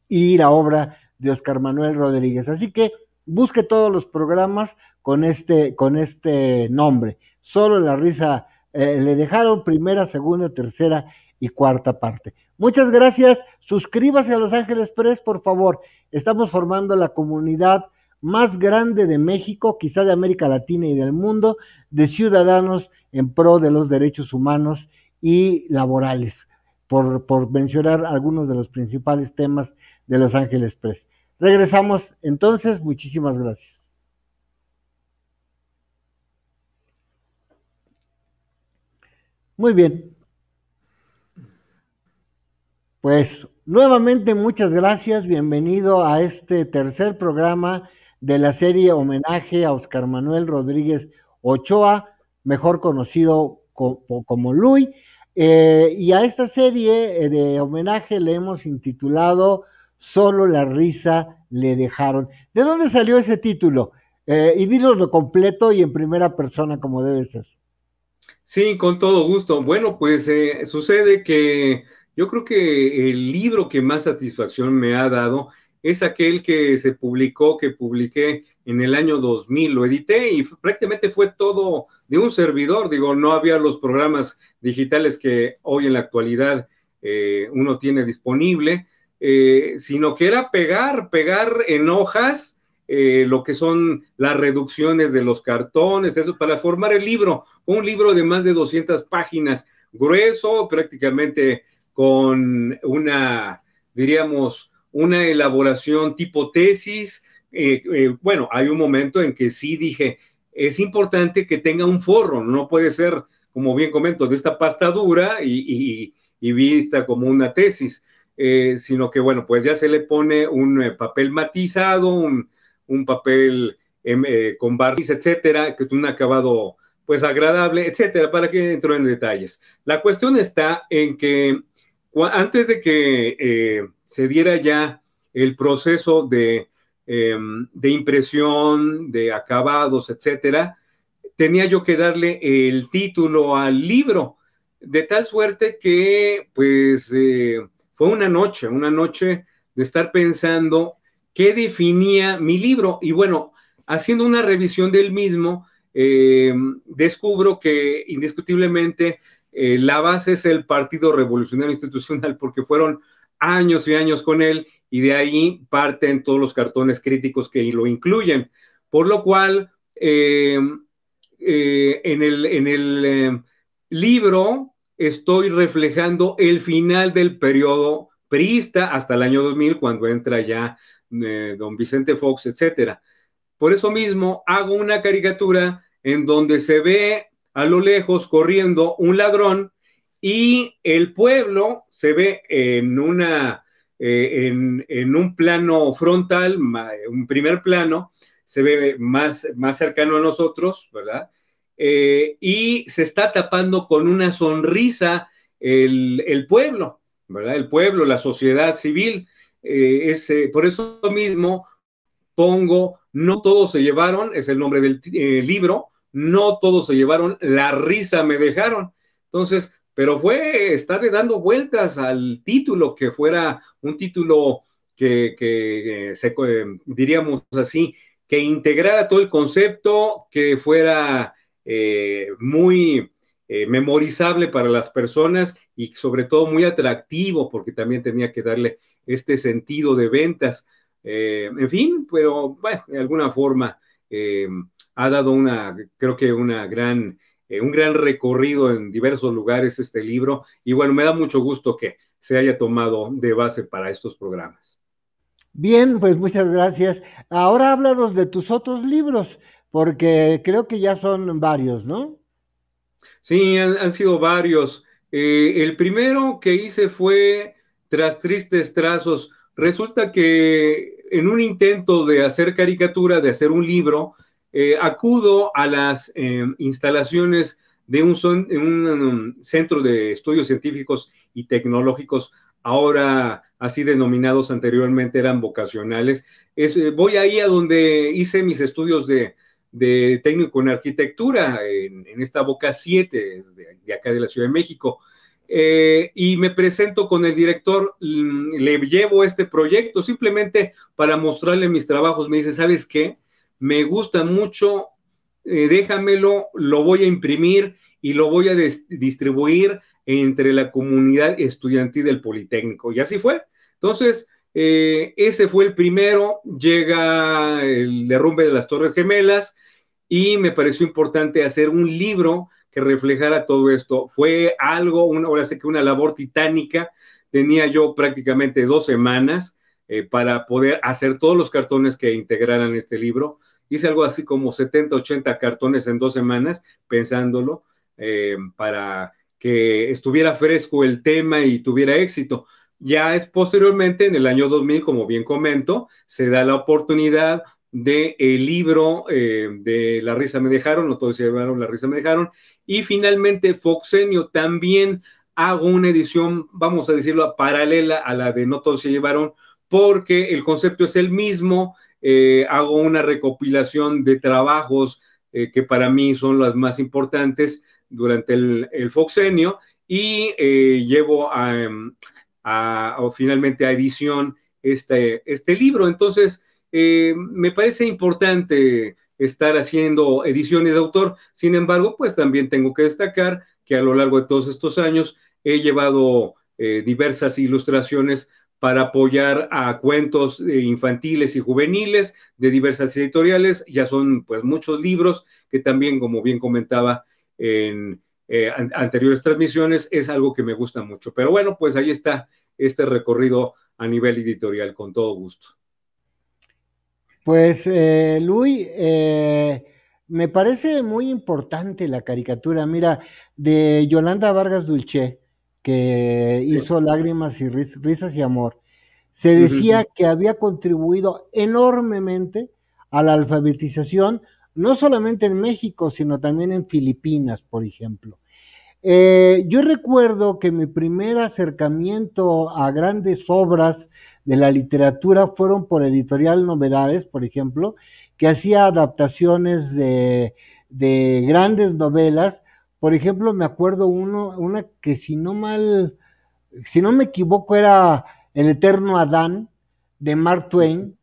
y la obra de Oscar Manuel Rodríguez. Así que busque todos los programas con este, con este nombre. Solo la risa eh, le dejaron primera, segunda, tercera y cuarta parte. Muchas gracias. Suscríbase a Los Ángeles Press, por favor. Estamos formando la comunidad más grande de México, quizá de América Latina y del mundo, de ciudadanos en pro de los derechos humanos y laborales, por, por mencionar algunos de los principales temas de Los Ángeles Press. Regresamos entonces, muchísimas gracias. Muy bien, pues nuevamente muchas gracias, bienvenido a este tercer programa de la serie homenaje a Oscar Manuel Rodríguez Ochoa, mejor conocido como Luis. Eh, y a esta serie eh, de homenaje le hemos intitulado Solo la risa le dejaron. ¿De dónde salió ese título? Eh, y dinos lo completo y en primera persona como debe ser. Sí, con todo gusto. Bueno, pues sucede que yo creo que el libro que más satisfacción me ha dado es aquel que se publicó, que publiqué en el año 2000, lo edité y prácticamente fue todo de un servidor, digo, no había los programas digitales que hoy en la actualidad eh, uno tiene disponible, eh, sino que era pegar, pegar en hojas eh, lo que son las reducciones de los cartones, eso, para formar el libro, un libro de más de 200 páginas, grueso, prácticamente con una, diríamos, una elaboración tipo tesis. Eh, eh, bueno, hay un momento en que sí dije, es importante que tenga un forro, no puede ser, como bien comento, de esta pasta dura y, vista como una tesis, eh, sino que, bueno, pues ya se le pone un papel matizado, un, papel em, con barniz, etcétera, que es un acabado pues agradable, etcétera, para que entro en detalles. La cuestión está en que antes de que eh, se diera ya el proceso em, de, impresión, de acabados, etcétera, tenía yo que darle el título al libro, de tal suerte que, pues, eh, fue una noche, una noche de estar pensando qué definía mi libro. Y bueno, haciendo una revisión del mismo, em, descubro que indiscutiblemente eh, la base es el Partido Revolucionario Institucional porque fueron años y años con él y de ahí parten todos los cartones críticos que lo incluyen. Por lo cual, eh, eh, en el, en el libro estoy reflejando el final del periodo priista hasta el año 2000, cuando entra ya don Vicente Fox, etcétera. Por eso mismo hago una caricatura en donde se ve a lo lejos corriendo un ladrón y el pueblo se ve en una eh, en, un plano frontal, un primer plano, se ve más, más cercano a nosotros, ¿verdad? Eh, y se está tapando con una sonrisa el, pueblo, ¿verdad? El pueblo, la sociedad civil. Eh, por eso mismo pongo, no todos se llevaron, es el nombre del libro, no todos se llevaron la risa, me dejaron. Entonces, pero fue estarle dando vueltas al título que fuera un título que, eh, se, eh, diríamos así, que integrara todo el concepto, que fuera eh, muy memorizable para las personas y sobre todo muy atractivo, porque también tenía que darle este sentido de ventas. en fin, pero bueno, de alguna forma ha dado una, creo que una gran, eh, un gran recorrido en diversos lugares este libro. Y bueno, me da mucho gusto que se haya tomado de base para estos programas. Bien, pues muchas gracias. Ahora háblanos de tus otros libros, porque creo que ya son varios, ¿no? Sí, han, sido varios. Eh, el primero que hice fue Tras Tristes Trazos. Resulta que en un intento de hacer caricatura, de hacer un libro, eh, acudo a las em, instalaciones de un, um, centro de estudios científicos y tecnológicos, ahora así denominados anteriormente eran vocacionales. Eh, voy ahí a donde hice mis estudios de, técnico en arquitectura, en, esta Boca 7, de, acá de la Ciudad de México. Eh, y me presento con el director, mm, le llevo este proyecto simplemente para mostrarle mis trabajos. Me dice, ¿sabes qué? me gusta mucho, eh, déjamelo, lo voy a imprimir y lo voy a distribuir entre la comunidad estudiantil del Politécnico. Y así fue. Entonces, eh, ese fue el primero, llega el derrumbe de las Torres Gemelas y me pareció importante hacer un libro que reflejara todo esto. Fue algo, una, ahora sé que una labor titánica, tenía yo prácticamente dos semanas eh, para poder hacer todos los cartones que integraran este libro. Hice algo así como 70, 80 cartones en dos semanas, pensándolo, eh, para que estuviera fresco el tema y tuviera éxito. Ya es posteriormente, en el año 2000, como bien comento, se da la oportunidad del el libro eh, de La risa me dejaron, no todos se llevaron La risa me dejaron, y finalmente Foxenio también hago una edición, vamos a decirlo, paralela a la de No todos se llevaron, porque el concepto es el mismo, eh, hago una recopilación de trabajos eh, que para mí son las más importantes durante el, Foxenio y eh, llevo em, finalmente a edición este, este libro. Entonces, me parece importante estar haciendo ediciones de autor. Sin embargo, pues también tengo que destacar que a lo largo de todos estos años he llevado diversas ilustraciones para apoyar a cuentos eh, infantiles y juveniles de diversas editoriales. Ya son pues muchos libros que también, como bien comentaba en eh, anteriores transmisiones, es algo que me gusta mucho. Pero bueno, pues ahí está este recorrido a nivel editorial, con todo gusto. Pues, eh, Luis, me parece muy importante la caricatura, mira, de Yolanda Vargas Dulce que hizo Lágrimas y Risas y Amor. Se decía que había contribuido enormemente a la alfabetización, no solamente en México, sino también en Filipinas, por ejemplo. Eh, yo recuerdo que mi primer acercamiento a grandes obras de la literatura fueron por editorial Novedades, por ejemplo, que hacía adaptaciones de, de grandes novelas por ejemplo, me acuerdo uno, una que si no mal, si no me equivoco, era El Eterno Adán de Mark Twain.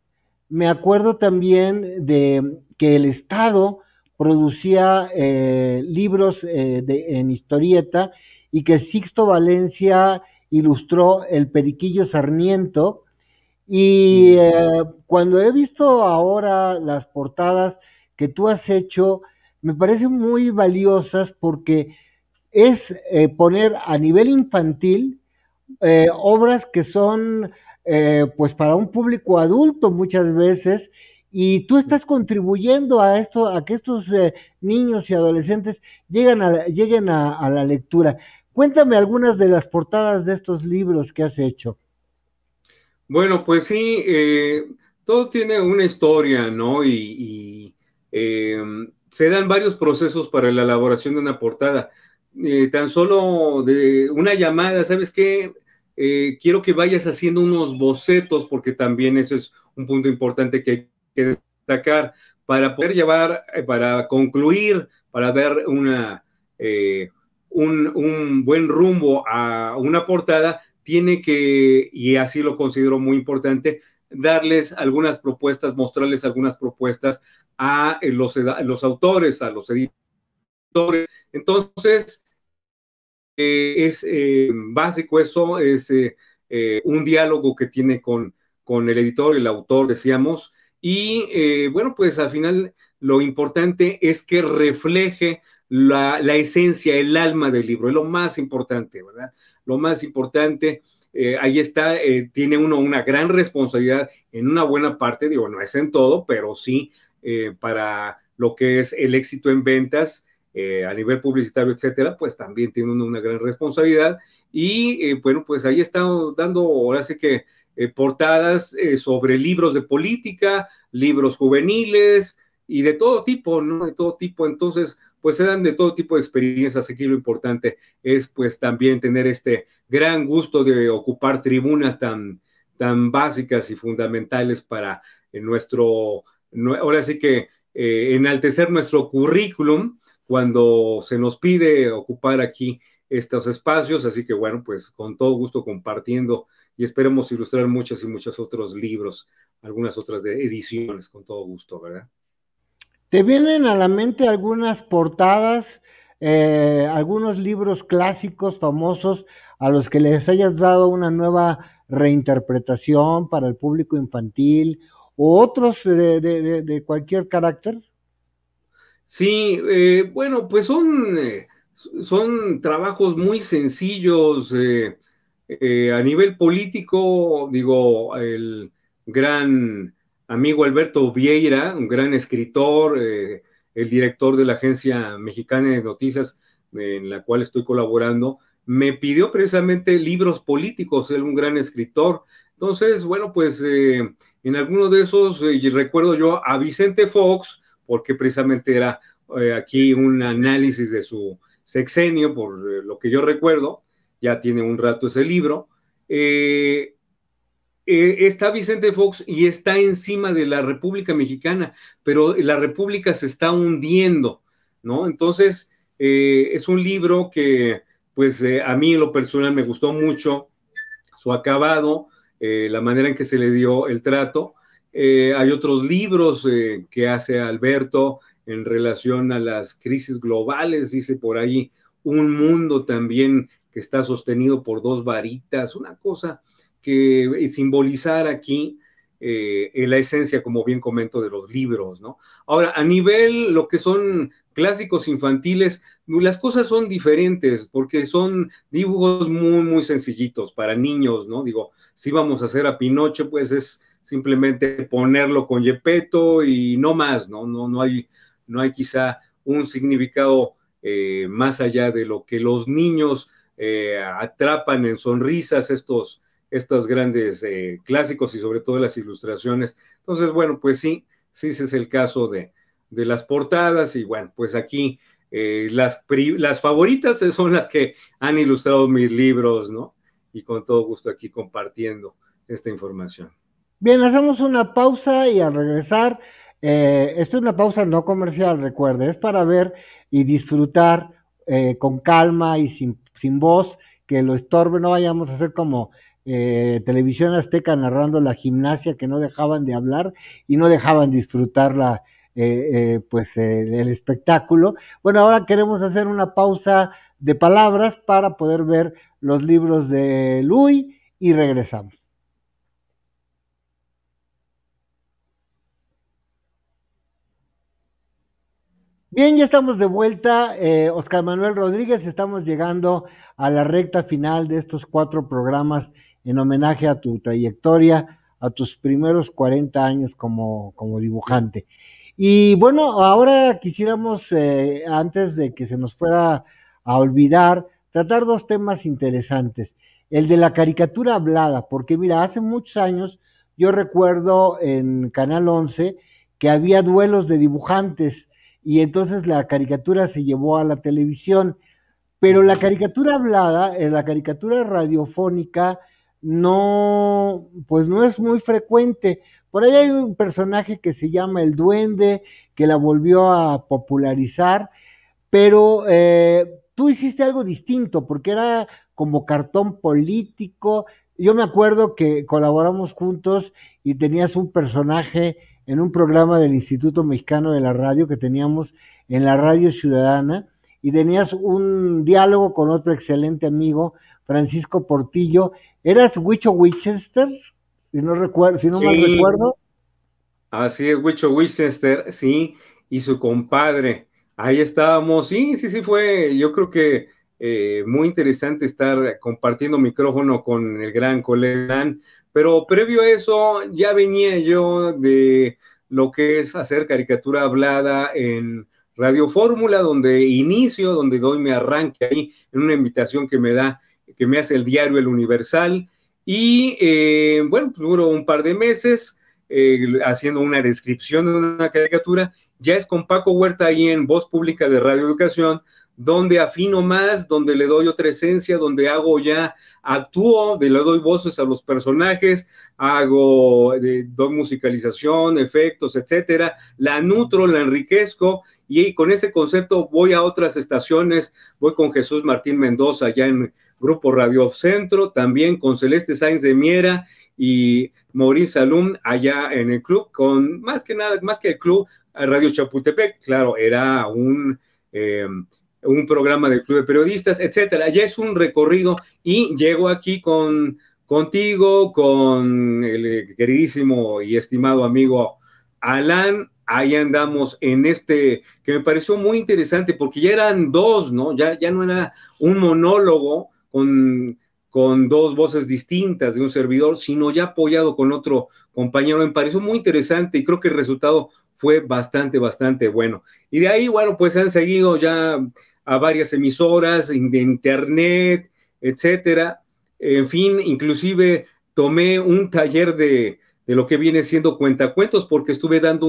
Me acuerdo también de que el Estado producía eh, libros eh, de, en historieta y que Sixto Valencia ilustró El Periquillo Sarniento. Y mm. eh, cuando he visto ahora las portadas que tú has hecho, me parecen muy valiosas porque es eh, poner a nivel infantil eh, obras que son eh, pues para un público adulto muchas veces y tú estás contribuyendo a esto a que estos niños y adolescentes lleguen a, la lectura cuéntame algunas de las portadas de estos libros que has hecho bueno pues sí todo tiene una historia no y, y em, se dan varios procesos para la elaboración de una portada. Eh, tan solo de una llamada, ¿sabes qué? Eh, quiero que vayas haciendo unos bocetos, porque también eso es un punto importante que hay que destacar, para poder llevar, eh, para concluir, para ver una, un, un buen rumbo a una portada, tiene que, y así lo considero muy importante, darles algunas propuestas, mostrarles algunas propuestas a eh, los, autores, a los editores. Entonces, eh, es eh, básico eso, es un diálogo que tiene con, el editor, el autor, decíamos, y bueno, pues al final lo importante es que refleje la, la, esencia, el alma del libro, es lo más importante, ¿verdad? Lo más importante eh, ahí está, eh, tiene uno una gran responsabilidad en una buena parte, digo, no es en todo, pero sí eh, para lo que es el éxito en ventas a nivel publicitario, etcétera, pues también tiene uno una gran responsabilidad. Y bueno, pues ahí está dando, ahora sí que portadas sobre libros de política, libros juveniles y de todo tipo, ¿no? De todo tipo. Entonces, pues se dan de todo tipo de experiencias. Aquí lo importante es pues también tener este gran gusto de ocupar tribunas tan, tan básicas y fundamentales para nuestro, ahora sí que eh, enaltecer nuestro currículum cuando se nos pide ocupar aquí estos espacios. Así que bueno, pues con todo gusto compartiendo y esperemos ilustrar muchos y muchos otros libros, algunas otras de ediciones, con todo gusto, ¿verdad? ¿Te vienen a la mente algunas portadas, eh, algunos libros clásicos famosos a los que les hayas dado una nueva reinterpretación para el público infantil o otros de, cualquier carácter? Sí, eh, bueno, pues son, eh, son trabajos muy sencillos a nivel político, digo, el gran amigo Alberto Vieira, un gran escritor, eh, el director de la Agencia Mexicana de Noticias, en la cual estoy colaborando, me pidió precisamente libros políticos, él un gran escritor. Entonces, bueno, pues eh, en alguno de esos eh, recuerdo yo a Vicente Fox, porque precisamente era aquí un análisis de su sexenio, por lo que yo recuerdo, ya tiene un rato ese libro. Eh, está Vicente Fox y está encima de la República Mexicana, pero la República se está hundiendo, ¿no? Entonces, eh, es un libro que, pues, eh, a mí en lo personal me gustó mucho su acabado, la manera en que se le dio el trato. hay otros libros que hace Alberto en relación a las crisis globales, dice por ahí, un mundo también que está sostenido por dos varitas, una cosa que eh, simbolizar aquí eh, la esencia, como bien comento, de los libros, ¿no? Ahora, a nivel lo que son clásicos infantiles, las cosas son diferentes porque son dibujos muy, muy sencillitos para niños, ¿no? Digo, si vamos a hacer a Pinocho, pues es simplemente ponerlo con Yepeto y no más, ¿no? No, no, hay, no hay quizá un significado eh, más allá de lo que los niños atrapan en sonrisas estos, estos grandes eh, clásicos y sobre todo las ilustraciones. Entonces, bueno, pues sí, sí ese es el caso de, las portadas y bueno, pues aquí eh, las, las favoritas <laughs> son las que han ilustrado mis libros, ¿no? Y con todo gusto aquí compartiendo esta información. Bien, hacemos una pausa y al regresar, eh, esto es una pausa no comercial, recuerde, es para ver y disfrutar con calma y sin, sin voz, que lo estorbe, no vayamos a hacer como eh, televisión azteca narrando la gimnasia que no dejaban de hablar y no dejaban disfrutar eh, eh, pues, el espectáculo. Bueno, ahora queremos hacer una pausa de palabras para poder ver los libros de Luis y regresamos. Bien, ya estamos de vuelta, Oscar Manuel Rodríguez, estamos llegando a la recta final de estos cuatro programas en homenaje a tu trayectoria, a tus primeros 40 años como, dibujante. Y bueno, ahora quisiéramos, eh, antes de que se nos fuera a olvidar, tratar dos temas interesantes. El de la caricatura hablada, porque mira, hace muchos años yo recuerdo en Canal 11 que había duelos de dibujantes y entonces la caricatura se llevó a la televisión. Pero la caricatura hablada, eh, la caricatura radiofónica, no, pues no es muy frecuente. Por ahí hay un personaje que se llama el duende, que la volvió a popularizar, pero eh, tú hiciste algo distinto, porque era como cartón político. Yo me acuerdo que colaboramos juntos y tenías un personaje en un programa del Instituto Mexicano de la Radio que teníamos en la Radio Ciudadana y tenías un diálogo con otro excelente amigo Francisco Portillo. ¿Eras Wicho Winchester? Si no, recuerdo, si no mal recuerdo. Así es, Wicho Winchester, sí, y su compadre. Ahí estábamos, sí, sí, sí, fue, yo creo que eh, muy interesante estar compartiendo micrófono con el gran colega, pero previo a eso ya venía yo de lo que es hacer caricatura hablada en Radio Fórmula, donde inicio, donde doy mi arranque ahí, en una invitación que me da que me hace el diario El Universal. Y eh, bueno, pues, duró un par de meses eh, haciendo una descripción de una caricatura. Ya es con Paco Huerta ahí en Voz Pública de Radio Educación, donde afino más, donde le doy otra esencia, donde hago ya, actúo, le doy voces a los personajes, hago, eh, doy musicalización, efectos, etcétera, la nutro, la enriquezco y, con ese concepto voy a otras estaciones, voy con Jesús Martín Mendoza ya en Grupo Radio Centro, también con Celeste Sáenz de Miera y Maurice Alum allá en el club, con más que nada, más que el club, eh, Radio Chapultepec, claro, era un, em, un programa del Club de Periodistas, etcétera. Ya es un recorrido y llego aquí con contigo, con el eh, queridísimo y estimado amigo Alan. Ahí andamos en este que me pareció muy interesante porque ya eran dos, ¿no? Ya, ya no era un monólogo, con, dos voces distintas de un servidor, sino ya apoyado con otro compañero. Me pareció muy interesante y creo que el resultado fue bastante, bastante bueno. Y de ahí, bueno, pues han seguido ya a varias emisoras de internet, etcétera. En fin, inclusive tomé un taller de, lo que viene siendo cuentacuentos, porque estuve dando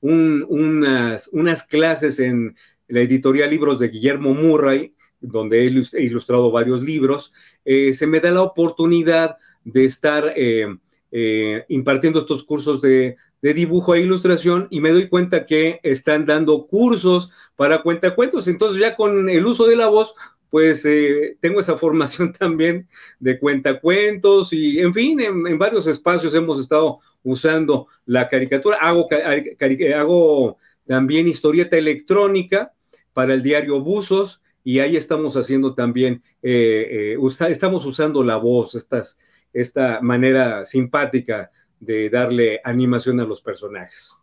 unas, unas clases en la editorial Libros de Guillermo Murray, donde he ilustrado varios libros, eh, se me da la oportunidad de estar eh, eh, impartiendo estos cursos de, dibujo e ilustración y me doy cuenta que están dando cursos para cuentacuentos. Entonces ya con el uso de la voz, pues tengo esa <laughs> formación también de cuentacuentos y en fin, en, varios espacios hemos estado usando la caricatura. Hago, hago también historieta electrónica para el diario Buzos y ahí estamos haciendo también, eh, eh estamos usando la voz, estas, esta manera simpática de darle animación a los personajes.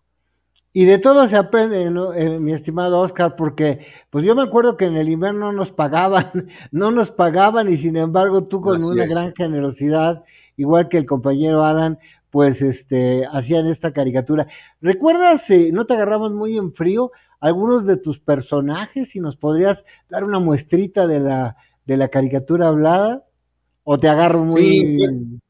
Y de todo se aprende, eh, mi estimado Oscar, porque pues yo me acuerdo que en el invierno nos pagaban, <laughs> no nos pagaban y sin embargo tú con una gran generosidad, igual que el compañero Alan, pues este hacían esta caricatura. ¿Recuerdas, eh, no te agarramos muy en frío? algunos de tus personajes, si nos podrías dar una muestrita de la, de la caricatura hablada, o te agarro muy... Sí. Pues,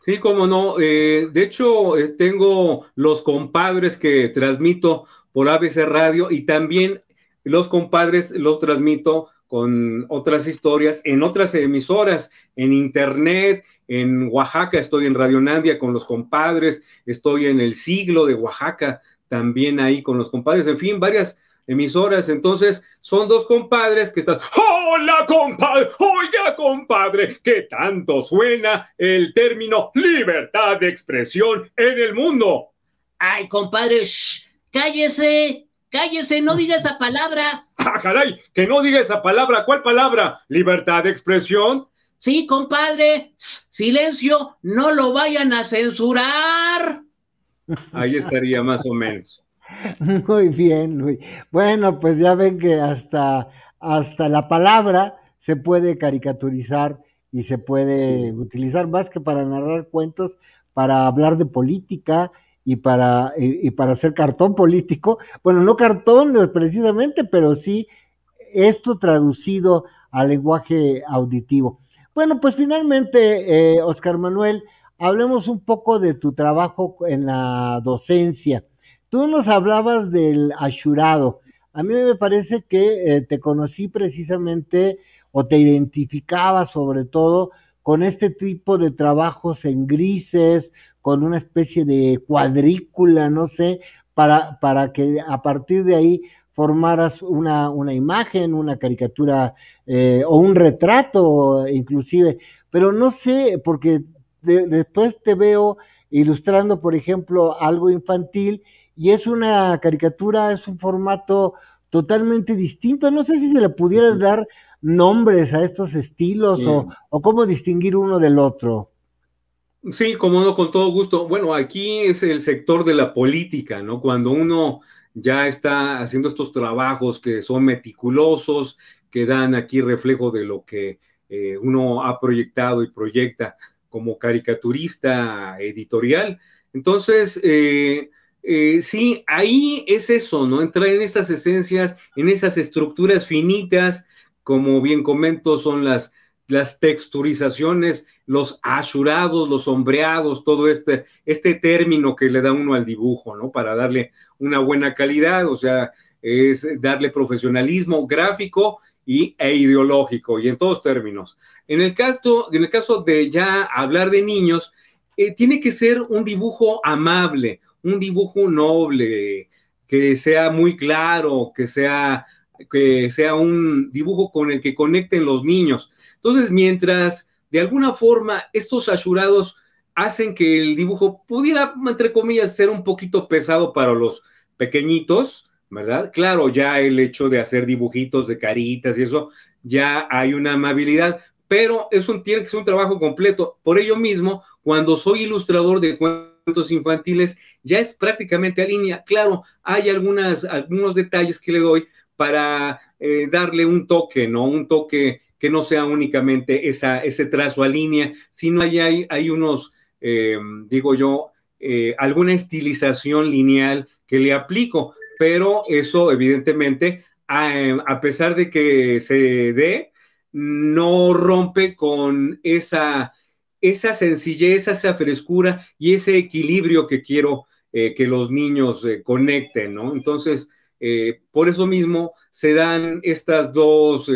sí, cómo no. Eh, de hecho, eh, tengo los compadres que transmito por ABC Radio y también los compadres los transmito con otras historias en otras emisoras, en internet, en Oaxaca, estoy en Radio Radionandia con los compadres, estoy en el siglo de Oaxaca también ahí con los compadres, en fin, varias emisoras, entonces son dos compadres que están, hola compadre, oiga compadre, ¡Qué tanto suena el término libertad de expresión en el mundo. Ay, compadre, cállese, cállese, no diga esa palabra. jajaray <laughs> ah, que no diga esa palabra, ¿cuál palabra? ¿Libertad de expresión? Sí, compadre, silencio, no lo vayan a censurar. Ahí estaría más o menos. <laughs> Muy bien, Luis. Bueno, pues ya ven que hasta, hasta la palabra se puede caricaturizar y se puede utilizar más que para narrar cuentos, para hablar de política y para, y, para hacer cartón político. Bueno, no cartón eh, precisamente, pero sí esto traducido al lenguaje auditivo. Bueno, pues finalmente, eh, Oscar Manuel, hablemos un poco de tu trabajo en la docencia. Tú nos hablabas del asurado. A mí me parece que eh, te conocí precisamente o te identificabas sobre todo con este tipo de trabajos en grises, con una especie de cuadrícula, no sé, para, para que a partir de ahí formaras una, imagen, una caricatura eh, o un retrato inclusive. Pero no sé, porque después te veo ilustrando, por ejemplo, algo infantil y es una caricatura, es un formato totalmente distinto. No sé si se le pudiera dar nombres a estos estilos o, cómo distinguir uno del otro. Sí, como no, con todo gusto. Bueno, aquí es el sector de la política, ¿no? Cuando uno ya está haciendo estos trabajos que son meticulosos, que dan aquí reflejo de lo que eh, uno ha proyectado y proyecta como caricaturista editorial. Entonces, eh, eh, sí, ahí es eso, ¿no? Entrar en estas esencias, en esas estructuras finitas, como bien comento, son las, las texturizaciones, los asurados, los sombreados, todo este, este término que le da uno al dibujo, ¿no? Para darle una buena calidad, o sea, es darle profesionalismo gráfico y, e ideológico, y en todos términos. En el caso, en el caso de ya hablar de niños, eh, tiene que ser un dibujo amable, un dibujo noble, que sea muy claro, que sea, que sea un dibujo con el que conecten los niños. Entonces, mientras de alguna forma estos asurados hacen que el dibujo pudiera, entre comillas, ser un poquito pesado para los pequeñitos, ¿verdad? Claro, ya el hecho de hacer dibujitos de caritas y eso, ya hay una amabilidad, pero eso tiene que ser un trabajo completo. Por ello mismo, cuando soy ilustrador de cuentos infantiles, ya es prácticamente a línea. Claro, hay algunas, algunos detalles que le doy para eh, darle un toque, ¿no? Un toque que no sea únicamente esa, ese trazo a línea, sino hay, hay unos, eh, digo yo, eh, alguna estilización lineal que le aplico pero eso evidentemente, a, pesar de que se dé, no rompe con esa, esa sencillez, esa frescura y ese equilibrio que quiero eh, que los niños eh, conecten, ¿no? Entonces, eh, por eso mismo se dan estas dos,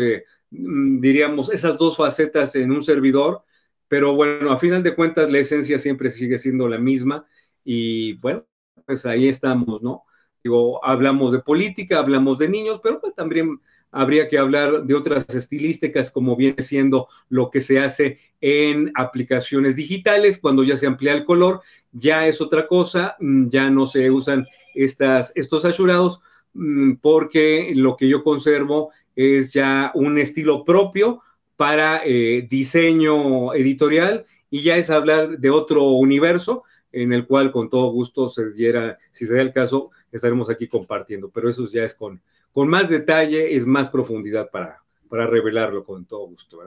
mm, diríamos, esas dos facetas en un servidor, pero bueno, a final de cuentas la esencia siempre sigue siendo la misma y bueno, pues ahí estamos, ¿no? Digo, hablamos de política, hablamos de niños, pero pues también habría que hablar de otras estilísticas, como viene siendo lo que se hace en aplicaciones digitales, cuando ya se amplía el color, ya es otra cosa, mm, ya no se usan estas, estos asurados, mm, porque lo que yo conservo es ya un estilo propio para eh, diseño editorial y ya es hablar de otro universo en el cual con todo gusto se diera, si se da el caso, estaremos aquí compartiendo, pero eso ya es con, con más detalle, es más profundidad para, para revelarlo con todo gusto.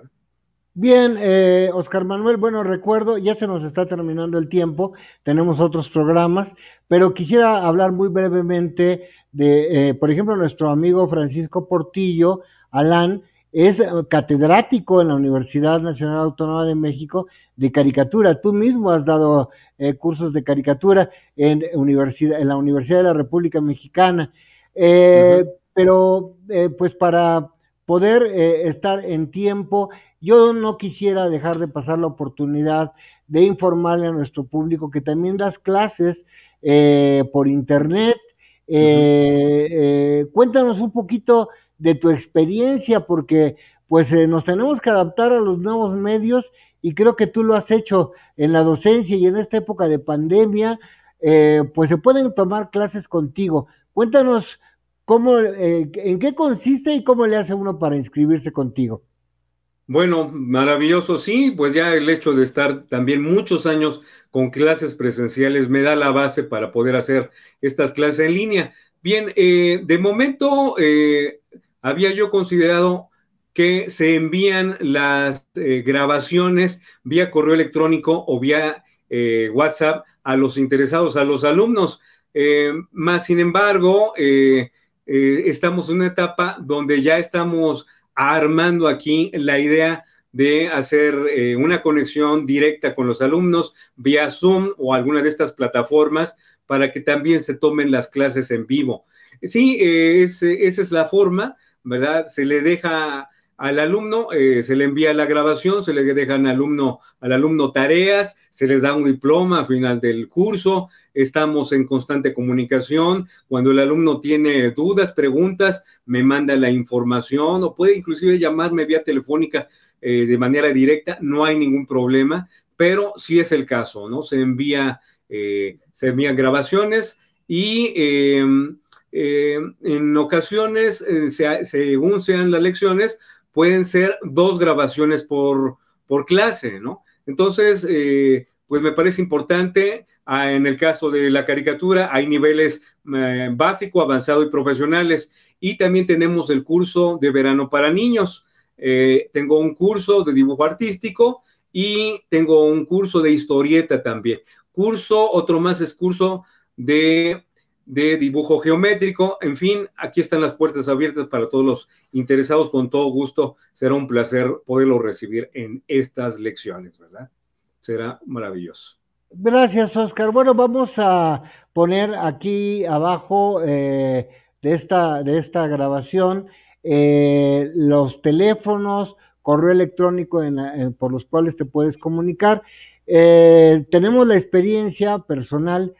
Bien, eh, Oscar Manuel, bueno, recuerdo, ya se nos está terminando el tiempo, tenemos otros programas, pero quisiera hablar muy brevemente de, eh, por ejemplo, nuestro amigo Francisco Portillo, Alán, es eh, catedrático en la Universidad Nacional Autónoma de México de caricatura. Tú mismo has dado eh, cursos de caricatura en, en la Universidad de la República Mexicana. Eh, pero, pues para poder estar en tiempo, yo no quisiera dejar de pasar la oportunidad de informarle a nuestro público que también das clases por internet. cuéntanos un poquito de tu experiencia, porque pues eh, nos tenemos que adaptar a los nuevos medios y creo que tú lo has hecho en la docencia y en esta época de pandemia, eh, pues se pueden tomar clases contigo. Cuéntanos cómo, eh, en qué consiste y cómo le hace uno para inscribirse contigo. Bueno, maravilloso, sí, pues ya el hecho de estar también muchos años con clases presenciales me da la base para poder hacer estas clases en línea. Bien, de momento había yo considerado que se envían las eh, grabaciones vía correo electrónico o vía eh, WhatsApp a los interesados, a los alumnos. Eh, más sin embargo, estamos en una etapa donde ya estamos armando aquí la idea de hacer una conexión directa con los alumnos vía Zoom o alguna de estas plataformas para que también se tomen las clases en vivo. Sí, esa es la forma. ¿verdad? Se le deja al alumno, eh, se le envía la grabación, se le dejan al alumno, al alumno tareas, se les da un diploma al final del curso, estamos en constante comunicación, cuando el alumno tiene dudas, preguntas, me manda la información o puede inclusive llamarme vía telefónica eh, de manera directa, no hay ningún problema, pero sí es el caso, ¿no? Se envía, eh, se envían grabaciones y em, eh, en ocasiones, eh, según sean las lecciones, pueden ser dos grabaciones por, por clase, ¿no? Entonces, eh, pues me parece importante, ah, en el caso de la caricatura, hay niveles básico, avanzado y profesionales. Y también tenemos el curso de verano para niños. tengo un curso de dibujo artístico y tengo un curso de historieta también. Curso, otro más es curso de de dibujo geométrico. En fin, aquí están las puertas abiertas para todos los interesados. Con todo gusto, será un placer poderlo recibir en estas lecciones, ¿verdad? Será maravilloso. Gracias, Oscar. Bueno, vamos a poner aquí abajo eh, de, esta, de esta grabación eh, los teléfonos, correo electrónico eh, por los cuales te puedes comunicar. tenemos la experiencia personal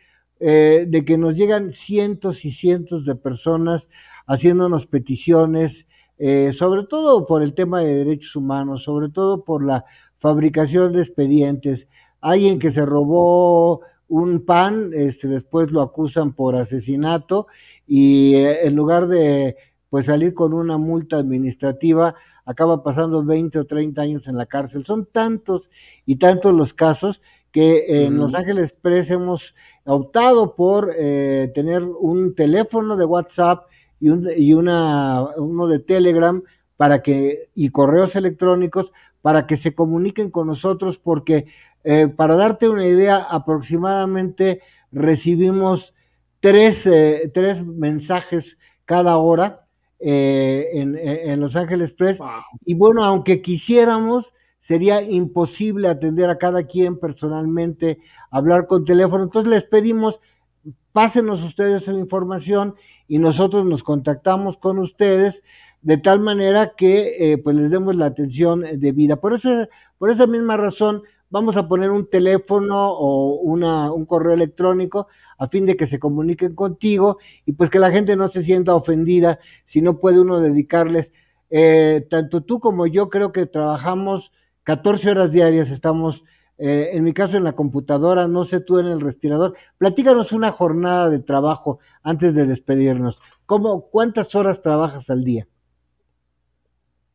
eh, de que nos llegan cientos y cientos de personas haciéndonos peticiones, eh, sobre todo por el tema de derechos humanos, sobre todo por la fabricación de expedientes. Alguien que se robó un pan, este, después lo acusan por asesinato y eh, en lugar de pues salir con una multa administrativa, acaba pasando 20 o 30 años en la cárcel. Son tantos y tantos los casos que en Los Ángeles Press optado por eh, tener un teléfono de WhatsApp y, un, y una, uno de Telegram para que, y correos electrónicos para que se comuniquen con nosotros, porque eh, para darte una idea, aproximadamente recibimos tres, eh, tres mensajes cada hora en, Los Ángeles Press. Y bueno, aunque quisiéramos, sería imposible atender a cada quien personalmente, hablar con teléfono. Entonces les pedimos, pásenos ustedes la información y nosotros nos contactamos con ustedes de tal manera que eh, pues les demos la atención debida, Por, eso, por esa misma razón vamos a poner un teléfono o una, un correo electrónico a fin de que se comuniquen contigo y pues que la gente no se sienta ofendida si no puede uno dedicarles. Eh, tanto tú como yo creo que trabajamos 14 horas diarias estamos, eh, en mi caso en la computadora, no sé tú en el respirador. Platícanos una jornada de trabajo antes de despedirnos. ¿Cómo, ¿Cuántas horas trabajas al día?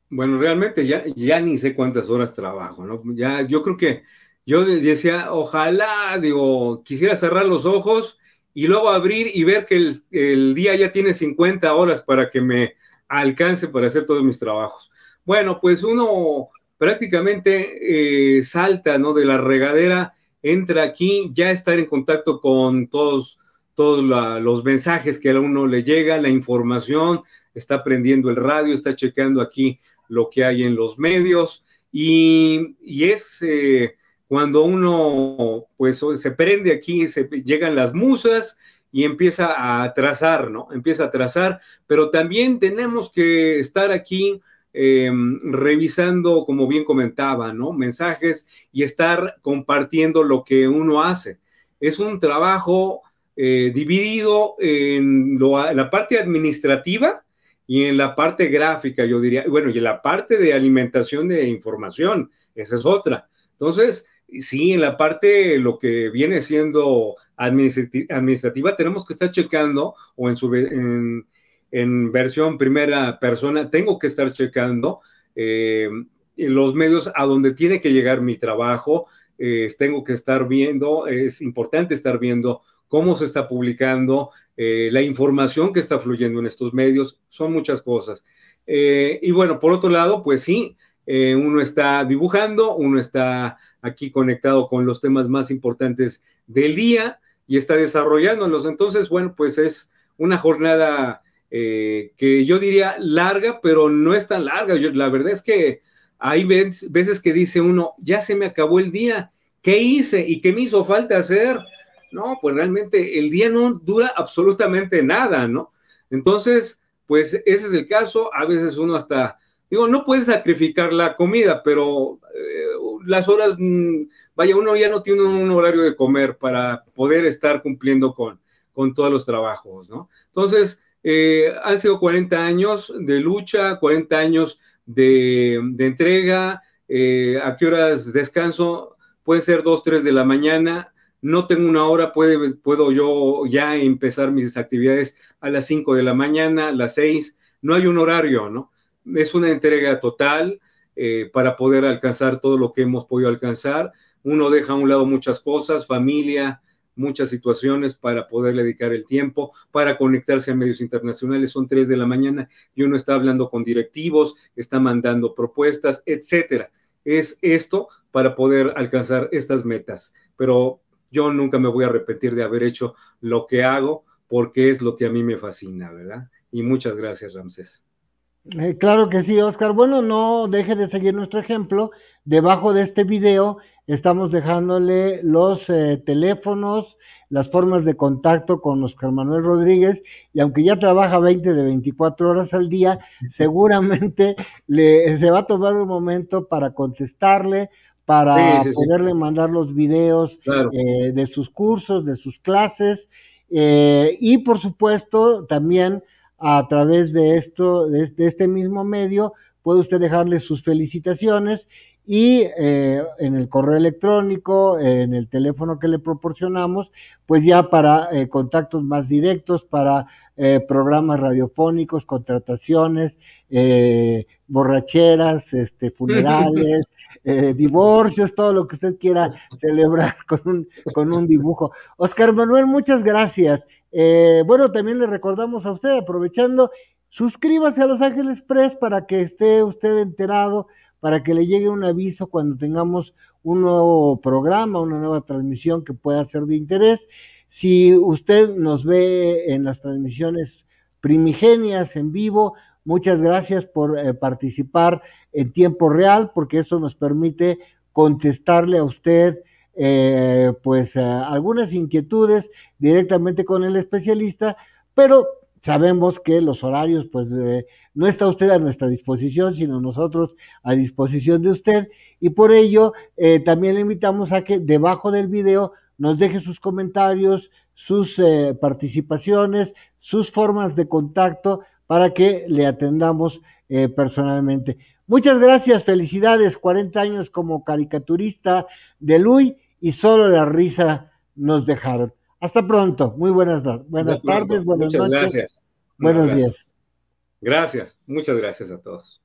Bueno, realmente ya, ya ni sé cuántas horas trabajo, ¿no? Ya, yo creo que yo decía, ojalá, digo, quisiera cerrar los ojos y luego abrir y ver que el, el, día ya tiene 50 horas para que me alcance para hacer todos mis trabajos. Bueno, pues uno prácticamente eh, salta ¿no? de la regadera, entra aquí, ya estar en contacto con todos, todos los mensajes que a uno le llega, la información, está prendiendo el radio, está chequeando aquí lo que hay en los medios y, es eh, cuando uno pues se prende aquí, se, llegan las musas y empieza a trazar, ¿no? Empieza a trazar, pero también tenemos que estar aquí Em, revisando, como bien comentaba, ¿no? Mensajes y estar compartiendo lo que uno hace. Es un trabajo eh, dividido en la parte administrativa y en la parte gráfica, yo diría, bueno, y en la parte de alimentación de información, esa es otra. Entonces, sí, en la parte lo que viene siendo administrativa, tenemos que estar checando o en su en versión primera persona, tengo que estar checando eh, los medios a donde tiene que llegar mi trabajo, eh, tengo que estar viendo, es importante estar viendo cómo se está publicando, eh, la información que está fluyendo en estos medios, son muchas cosas. y bueno, por otro lado, pues sí, uno está dibujando, uno está aquí conectado con los temas más importantes del día y está desarrollándolos. Entonces, bueno, pues es una jornada eh, que yo diría larga, pero no es tan larga. la verdad es que hay veces que dice uno, ya se me acabó el día, ¿qué hice y qué me hizo falta hacer? No, pues realmente el día no dura absolutamente nada, ¿no? Entonces, pues ese es el caso. A veces uno hasta, digo, no puede sacrificar la comida, pero eh, las horas, mm, vaya, uno ya no tiene un horario de comer para poder estar cumpliendo con, con todos los trabajos, ¿no? Entonces, eh, han sido 40 años de lucha, 40 años de, entrega, eh, a qué horas descanso, puede ser 2, 3 de la mañana, no tengo una hora, puedo yo ya empezar mis actividades a las 5 de la mañana, a las 6, no hay un horario, ¿no? Es una entrega total eh, para poder alcanzar todo lo que hemos podido alcanzar. Uno deja a un lado muchas cosas, familia, muchas situaciones para poder dedicar el tiempo, para conectarse a medios internacionales. Son 3 de la mañana y uno está hablando con directivos, está mandando propuestas, etcétera. Es esto para poder alcanzar estas metas. Pero yo nunca me voy a arrepentir de haber hecho lo que hago porque es lo que a mí me fascina, ¿verdad? Y muchas gracias, Ramsés. Eh, claro que sí, Oscar. Bueno, no deje de seguir nuestro ejemplo. Debajo de este video Estamos dejándole los eh, teléfonos, las formas de contacto con Oscar Manuel Rodríguez y aunque ya trabaja 20 de 24 horas al día, seguramente le, se va a tomar un momento para contestarle, para poderle mandar los videos eh, de sus cursos, de sus clases eh, y por supuesto también a través de esto, de este mismo medio, puede usted dejarle sus felicitaciones y eh, en el correo electrónico, en el teléfono que le proporcionamos, pues ya para eh, contactos más directos, para eh, programas radiofónicos, contrataciones, borracheras, este, funerales, <laughs> divorcios, todo lo que usted quiera celebrar con con un dibujo. Oscar Manuel, muchas gracias. bueno, también le recordamos a usted, aprovechando, suscríbase a Los Ángeles Press para que esté usted enterado para que le llegue un aviso cuando tengamos un nuevo programa, una nueva transmisión que pueda ser de interés. Si usted nos ve en las transmisiones primigenias en vivo, muchas gracias por eh, participar en tiempo real, porque eso nos permite contestarle a usted eh, pues eh, algunas inquietudes directamente con el especialista, pero sabemos que los horarios, pues no está usted a nuestra disposición, sino nosotros a disposición de usted. Y por ello, eh, también le invitamos a que debajo del video nos deje sus comentarios, sus eh, participaciones, sus formas de contacto para que le atendamos eh, personalmente. Muchas gracias, felicidades, 40 años como caricaturista de Luis y solo la risa nos dejaron. Hasta pronto. Muy buenas, buenas tardes, buenas Muchas Gracias. Buenos días. Gracias. Muchas gracias a todos.